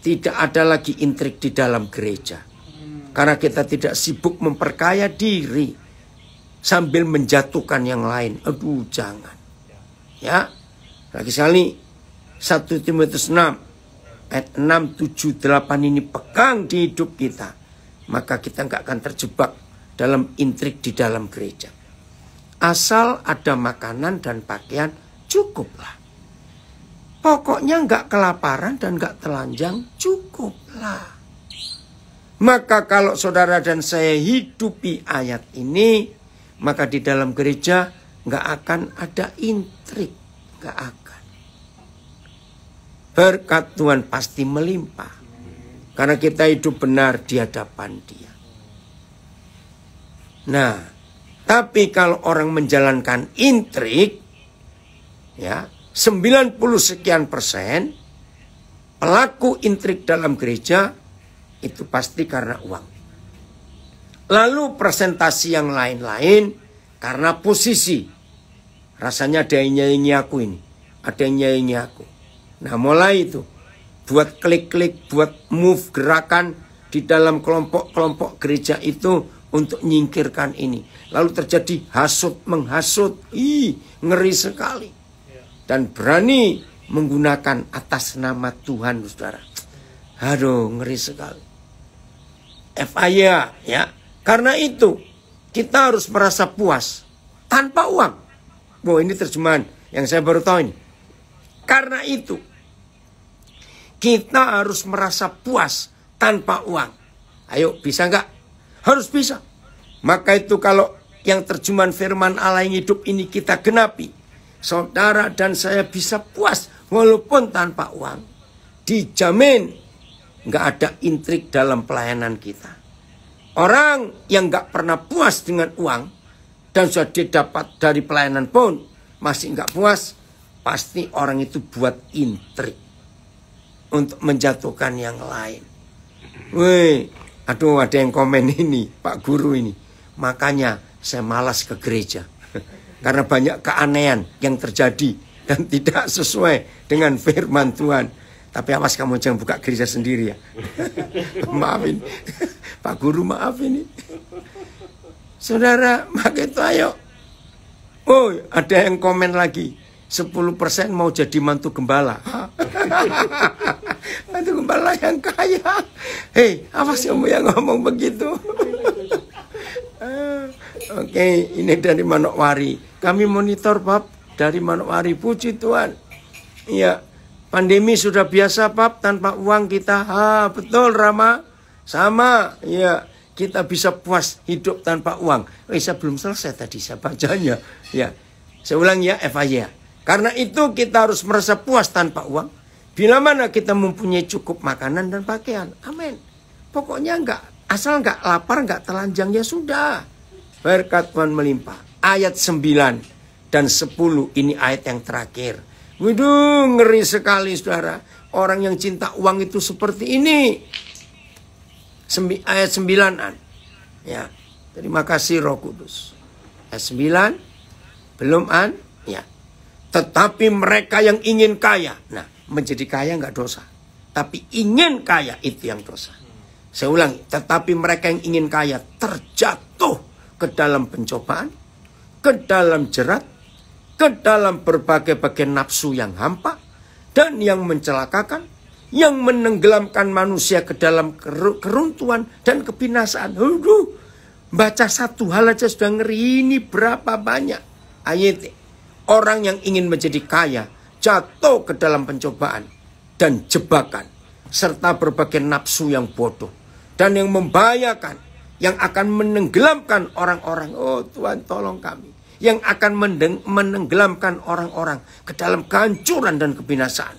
tidak ada lagi intrik di dalam gereja. Karena kita tidak sibuk memperkaya diri sambil menjatuhkan yang lain. Aduh, jangan. Ya. Lagi sekali 1 Timotius 6 ayat 6 7 8 ini pegang di hidup kita. Maka kita nggak akan terjebak dalam intrik di dalam gereja. Asal ada makanan dan pakaian cukuplah. Pokoknya nggak kelaparan dan nggak telanjang cukuplah. Maka kalau saudara dan saya hidupi ayat ini, maka di dalam gereja nggak akan ada intrik, nggak akan. Berkat Tuhan pasti melimpah. Karena kita hidup benar di hadapan dia. Nah, tapi kalau orang menjalankan intrik, ya 90 sekian persen, pelaku intrik dalam gereja itu pasti karena uang. Lalu presentasi yang lain-lain karena posisi. Rasanya ada yang nyanyi aku ini, ada yang nyanyi aku. Nah mulai itu, buat klik-klik, buat move gerakan di dalam kelompok-kelompok gereja itu untuk nyingkirkan ini. Lalu terjadi hasut menghasut, ih ngeri sekali. Dan berani menggunakan atas nama Tuhan, saudara. Aduh, ngeri sekali. FIA ya. Karena itu kita harus merasa puas tanpa uang. Wow, ini terjemahan yang saya baru tahu ini. Karena itu kita harus merasa puas tanpa uang. Ayo, bisa nggak? Harus bisa. Maka itu kalau yang terjemahan firman Allah yang hidup ini kita genapi. Saudara dan saya bisa puas walaupun tanpa uang. Dijamin nggak ada intrik dalam pelayanan kita. Orang yang nggak pernah puas dengan uang dan sudah didapat dari pelayanan pun masih nggak puas, pasti orang itu buat intrik untuk menjatuhkan yang lain. Wih, aduh ada yang komen ini, Pak Guru ini. Makanya saya malas ke gereja. Karena banyak keanehan yang terjadi dan tidak sesuai dengan firman Tuhan. Tapi awas kamu jangan buka gereja sendiri ya. Maafin. Pak Guru maaf ini. Saudara, maka itu ayo. Oh, ada yang komen lagi. 10% mau jadi mantu gembala. mantu gembala yang kaya. Hei, awas kamu yang ngomong begitu. Eh, oke, okay, ini dari Manokwari. Kami monitor, Bab, dari Manokwari. Puji Tuhan. Iya, Pandemi sudah biasa, Pap, tanpa uang kita. Ha, betul, Rama. Sama, ya. Kita bisa puas hidup tanpa uang. Eh, saya belum selesai tadi, saya bacanya. Ya, saya ulang ya, FAY. Ya. Karena itu kita harus merasa puas tanpa uang. Bila mana kita mempunyai cukup makanan dan pakaian. Amin. Pokoknya enggak, asal enggak lapar, enggak telanjang, ya sudah. Berkat Tuhan melimpah. Ayat 9 dan 10 ini ayat yang terakhir Waduh, ngeri sekali saudara. Orang yang cinta uang itu seperti ini. Sembi, ayat sembilanan. Ya. Terima kasih roh kudus. Ayat sembilan. Belum an. Ya. Tetapi mereka yang ingin kaya. Nah, menjadi kaya nggak dosa. Tapi ingin kaya itu yang dosa. Saya ulangi. Tetapi mereka yang ingin kaya terjatuh ke dalam pencobaan. Ke dalam jerat ke dalam berbagai-bagai nafsu yang hampa dan yang mencelakakan, yang menenggelamkan manusia ke dalam keruntuhan dan kebinasaan. Aduh, baca satu hal aja sudah ngeri ini berapa banyak ayat orang yang ingin menjadi kaya jatuh ke dalam pencobaan dan jebakan serta berbagai nafsu yang bodoh dan yang membahayakan yang akan menenggelamkan orang-orang. Oh Tuhan tolong kami yang akan menenggelamkan orang-orang ke dalam kehancuran dan kebinasaan.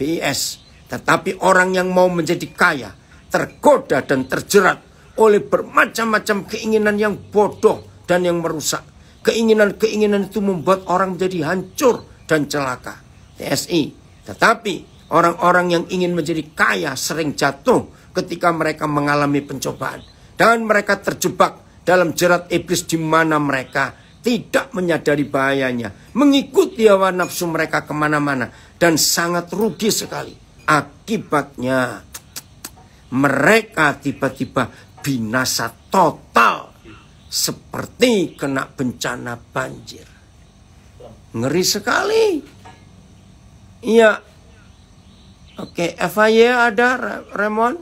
BIS. Tetapi orang yang mau menjadi kaya, tergoda dan terjerat oleh bermacam-macam keinginan yang bodoh dan yang merusak. Keinginan-keinginan itu membuat orang menjadi hancur dan celaka. TSI. Tetapi orang-orang yang ingin menjadi kaya sering jatuh ketika mereka mengalami pencobaan. Dan mereka terjebak dalam jerat iblis di mana mereka tidak menyadari bahayanya, mengikuti hawa nafsu mereka kemana-mana, dan sangat rugi sekali. Akibatnya, mereka tiba-tiba binasa total, seperti kena bencana banjir. Ngeri sekali. Iya. Oke, FAY ada, Remon.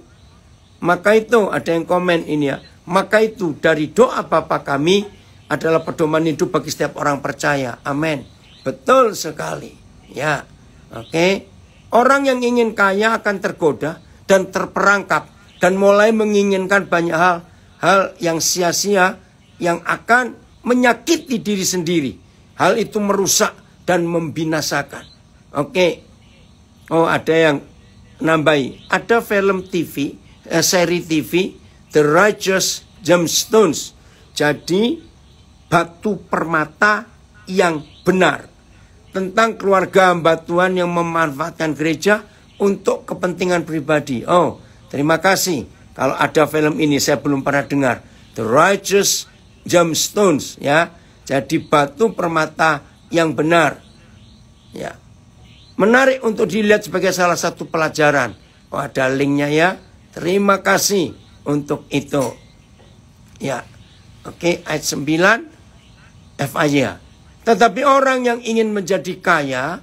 Maka itu, ada yang komen ini ya. Maka itu, dari doa Bapak kami, adalah pedoman hidup bagi setiap orang percaya. Amin. Betul sekali. Ya. Oke. Okay. Orang yang ingin kaya akan tergoda dan terperangkap dan mulai menginginkan banyak hal hal yang sia-sia yang akan menyakiti diri sendiri. Hal itu merusak dan membinasakan. Oke. Okay. Oh, ada yang nambahi. Ada film TV, eh, seri TV The Righteous Gemstones. Jadi batu permata yang benar tentang keluarga hamba Tuhan yang memanfaatkan gereja untuk kepentingan pribadi. Oh, terima kasih. Kalau ada film ini saya belum pernah dengar. The Righteous Gemstones ya. Jadi batu permata yang benar. Ya. Menarik untuk dilihat sebagai salah satu pelajaran. Oh, ada linknya ya. Terima kasih untuk itu. Ya. Oke, ayat 9 fi ya. Tetapi orang yang ingin menjadi kaya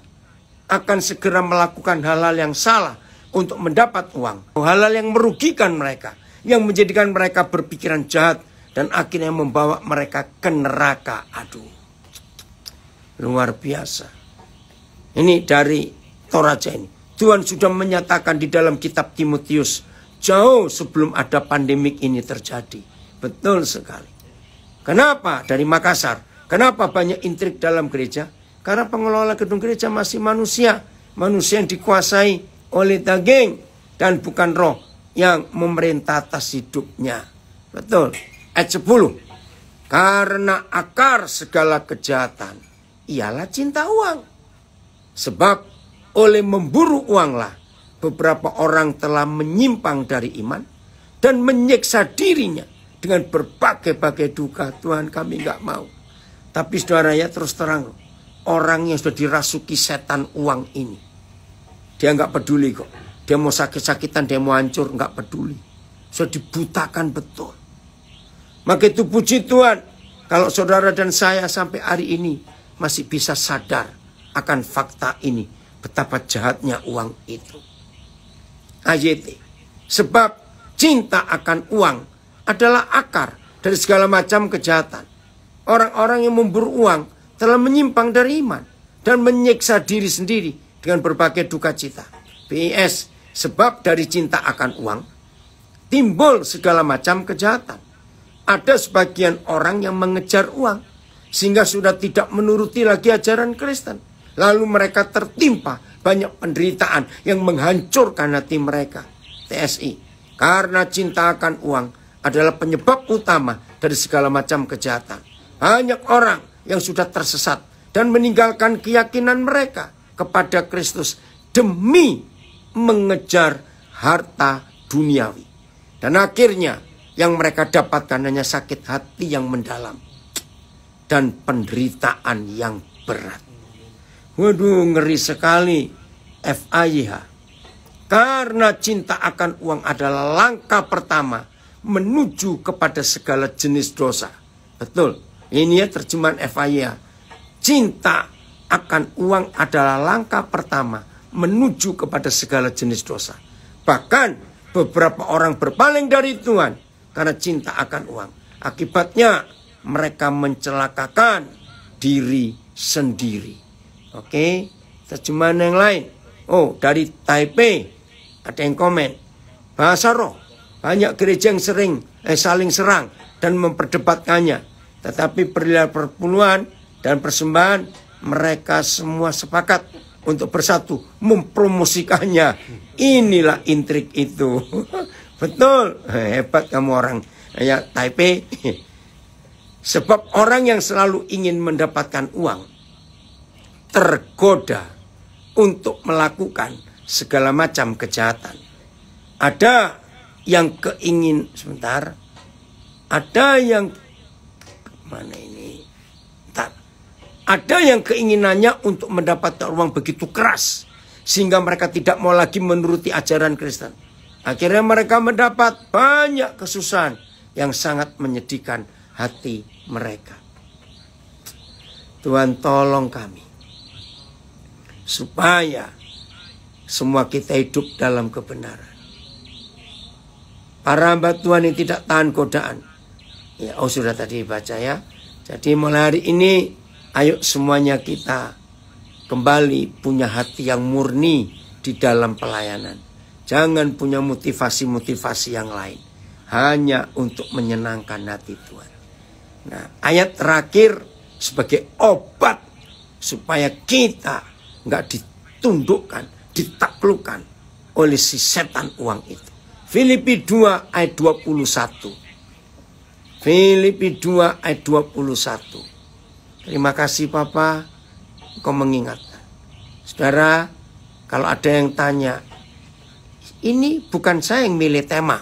akan segera melakukan halal yang salah untuk mendapat uang. Halal yang merugikan mereka, yang menjadikan mereka berpikiran jahat dan akhirnya membawa mereka ke neraka. Aduh, luar biasa. Ini dari Toraja ini. Tuhan sudah menyatakan di dalam kitab Timotius jauh sebelum ada pandemik ini terjadi. Betul sekali. Kenapa? Dari Makassar Kenapa banyak intrik dalam gereja? Karena pengelola gedung gereja masih manusia. Manusia yang dikuasai oleh daging. Dan bukan roh yang memerintah atas hidupnya. Betul. Ayat 10. Karena akar segala kejahatan ialah cinta uang. Sebab oleh memburu uanglah beberapa orang telah menyimpang dari iman dan menyiksa dirinya dengan berbagai-bagai duka. Tuhan kami nggak mau. Tapi saudara ya terus terang, orang yang sudah dirasuki setan uang ini, dia nggak peduli kok. Dia mau sakit-sakitan, dia mau hancur, nggak peduli. Sudah dibutakan betul. Maka itu puji Tuhan, kalau saudara dan saya sampai hari ini masih bisa sadar akan fakta ini, betapa jahatnya uang itu. AYT. Sebab cinta akan uang adalah akar dari segala macam kejahatan orang-orang yang memburu uang telah menyimpang dari iman dan menyiksa diri sendiri dengan berbagai duka cita. BIS, sebab dari cinta akan uang, timbul segala macam kejahatan. Ada sebagian orang yang mengejar uang, sehingga sudah tidak menuruti lagi ajaran Kristen. Lalu mereka tertimpa banyak penderitaan yang menghancurkan hati mereka. TSI, karena cinta akan uang adalah penyebab utama dari segala macam kejahatan. Banyak orang yang sudah tersesat dan meninggalkan keyakinan mereka kepada Kristus demi mengejar harta duniawi. Dan akhirnya yang mereka dapatkan hanya sakit hati yang mendalam dan penderitaan yang berat. Waduh ngeri sekali FIH. Karena cinta akan uang adalah langkah pertama menuju kepada segala jenis dosa. Betul. Ini ya terjemahan FIA. Cinta akan uang adalah langkah pertama menuju kepada segala jenis dosa. Bahkan beberapa orang berpaling dari Tuhan karena cinta akan uang. Akibatnya mereka mencelakakan diri sendiri. Oke, terjemahan yang lain. Oh, dari Taipei ada yang komen. Bahasa roh. Banyak gereja yang sering eh, saling serang dan memperdebatkannya. Tetapi perilian perpuluhan dan persembahan mereka semua sepakat untuk bersatu mempromosikannya. Inilah intrik itu. Betul, hebat kamu orang ya Taipei. Sebab orang yang selalu ingin mendapatkan uang tergoda untuk melakukan segala macam kejahatan. Ada yang keingin sebentar, ada yang mana ini. Bentar. Ada yang keinginannya untuk mendapatkan uang begitu keras. Sehingga mereka tidak mau lagi menuruti ajaran Kristen. Akhirnya mereka mendapat banyak kesusahan yang sangat menyedihkan hati mereka. Tuhan tolong kami. Supaya semua kita hidup dalam kebenaran. Para hamba Tuhan yang tidak tahan godaan Ya, oh sudah tadi baca ya. Jadi mulai hari ini ayo semuanya kita kembali punya hati yang murni di dalam pelayanan. Jangan punya motivasi-motivasi yang lain. Hanya untuk menyenangkan hati Tuhan. Nah, ayat terakhir sebagai obat supaya kita nggak ditundukkan, ditaklukkan oleh si setan uang itu. Filipi 2 ayat 21. Filipi 2 ayat 21. Terima kasih Papa, kau mengingat. Saudara, kalau ada yang tanya, ini bukan saya yang milih tema.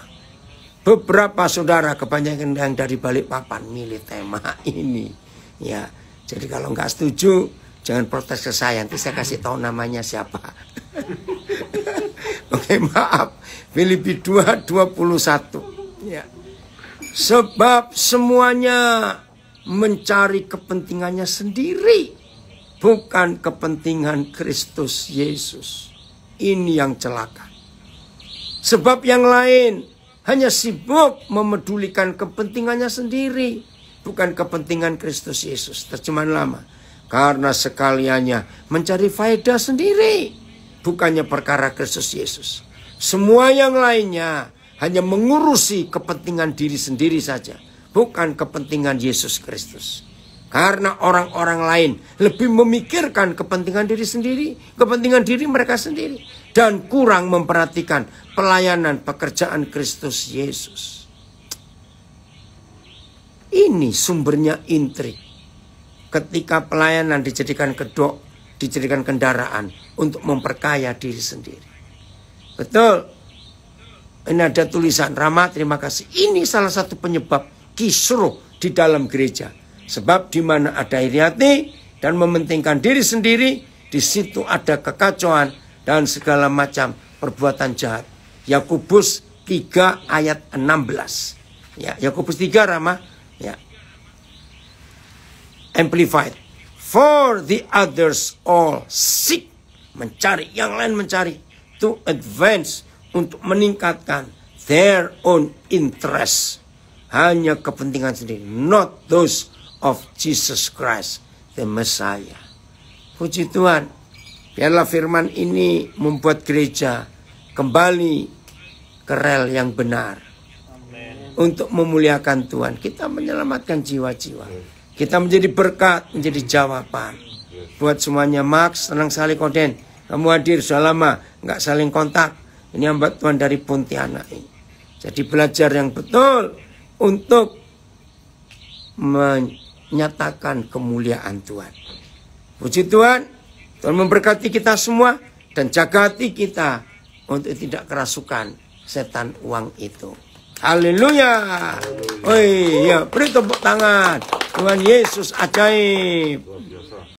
Beberapa saudara kebanyakan yang dari balik papan milih tema ini. Ya, jadi kalau nggak setuju, jangan protes ke saya. Nanti saya kasih tahu namanya siapa. Oke, maaf. Filipi 2, 21. Sebab semuanya mencari kepentingannya sendiri. Bukan kepentingan Kristus Yesus. Ini yang celaka. Sebab yang lain hanya sibuk memedulikan kepentingannya sendiri. Bukan kepentingan Kristus Yesus. Terjemahan lama. Karena sekaliannya mencari faedah sendiri. Bukannya perkara Kristus Yesus. Semua yang lainnya hanya mengurusi kepentingan diri sendiri saja, bukan kepentingan Yesus Kristus. Karena orang-orang lain lebih memikirkan kepentingan diri sendiri, kepentingan diri mereka sendiri, dan kurang memperhatikan pelayanan pekerjaan Kristus Yesus. Ini sumbernya intrik. Ketika pelayanan dijadikan kedok, dijadikan kendaraan untuk memperkaya diri sendiri. Betul, ini ada tulisan Rama terima kasih. Ini salah satu penyebab kisruh di dalam gereja. Sebab di mana ada iri hati dan mementingkan diri sendiri, di situ ada kekacauan dan segala macam perbuatan jahat. Yakobus 3 ayat 16. Ya, Yakobus 3 Rama ya. Amplified. For the others all seek mencari yang lain mencari to advance untuk meningkatkan their own interest. Hanya kepentingan sendiri. Not those of Jesus Christ, the Messiah. Puji Tuhan. Biarlah firman ini membuat gereja kembali ke rel yang benar. Amen. Untuk memuliakan Tuhan. Kita menyelamatkan jiwa-jiwa. Kita menjadi berkat, menjadi jawaban. Buat semuanya, Max, tenang saling konten. Kamu hadir sudah lama, nggak saling kontak ini hamba Tuhan dari Pontianak ini. Jadi belajar yang betul untuk menyatakan kemuliaan Tuhan. Puji Tuhan, Tuhan memberkati kita semua dan jaga hati kita untuk tidak kerasukan setan uang itu. Haleluya. Oh iya, beri tepuk tangan. Tuhan Yesus ajaib.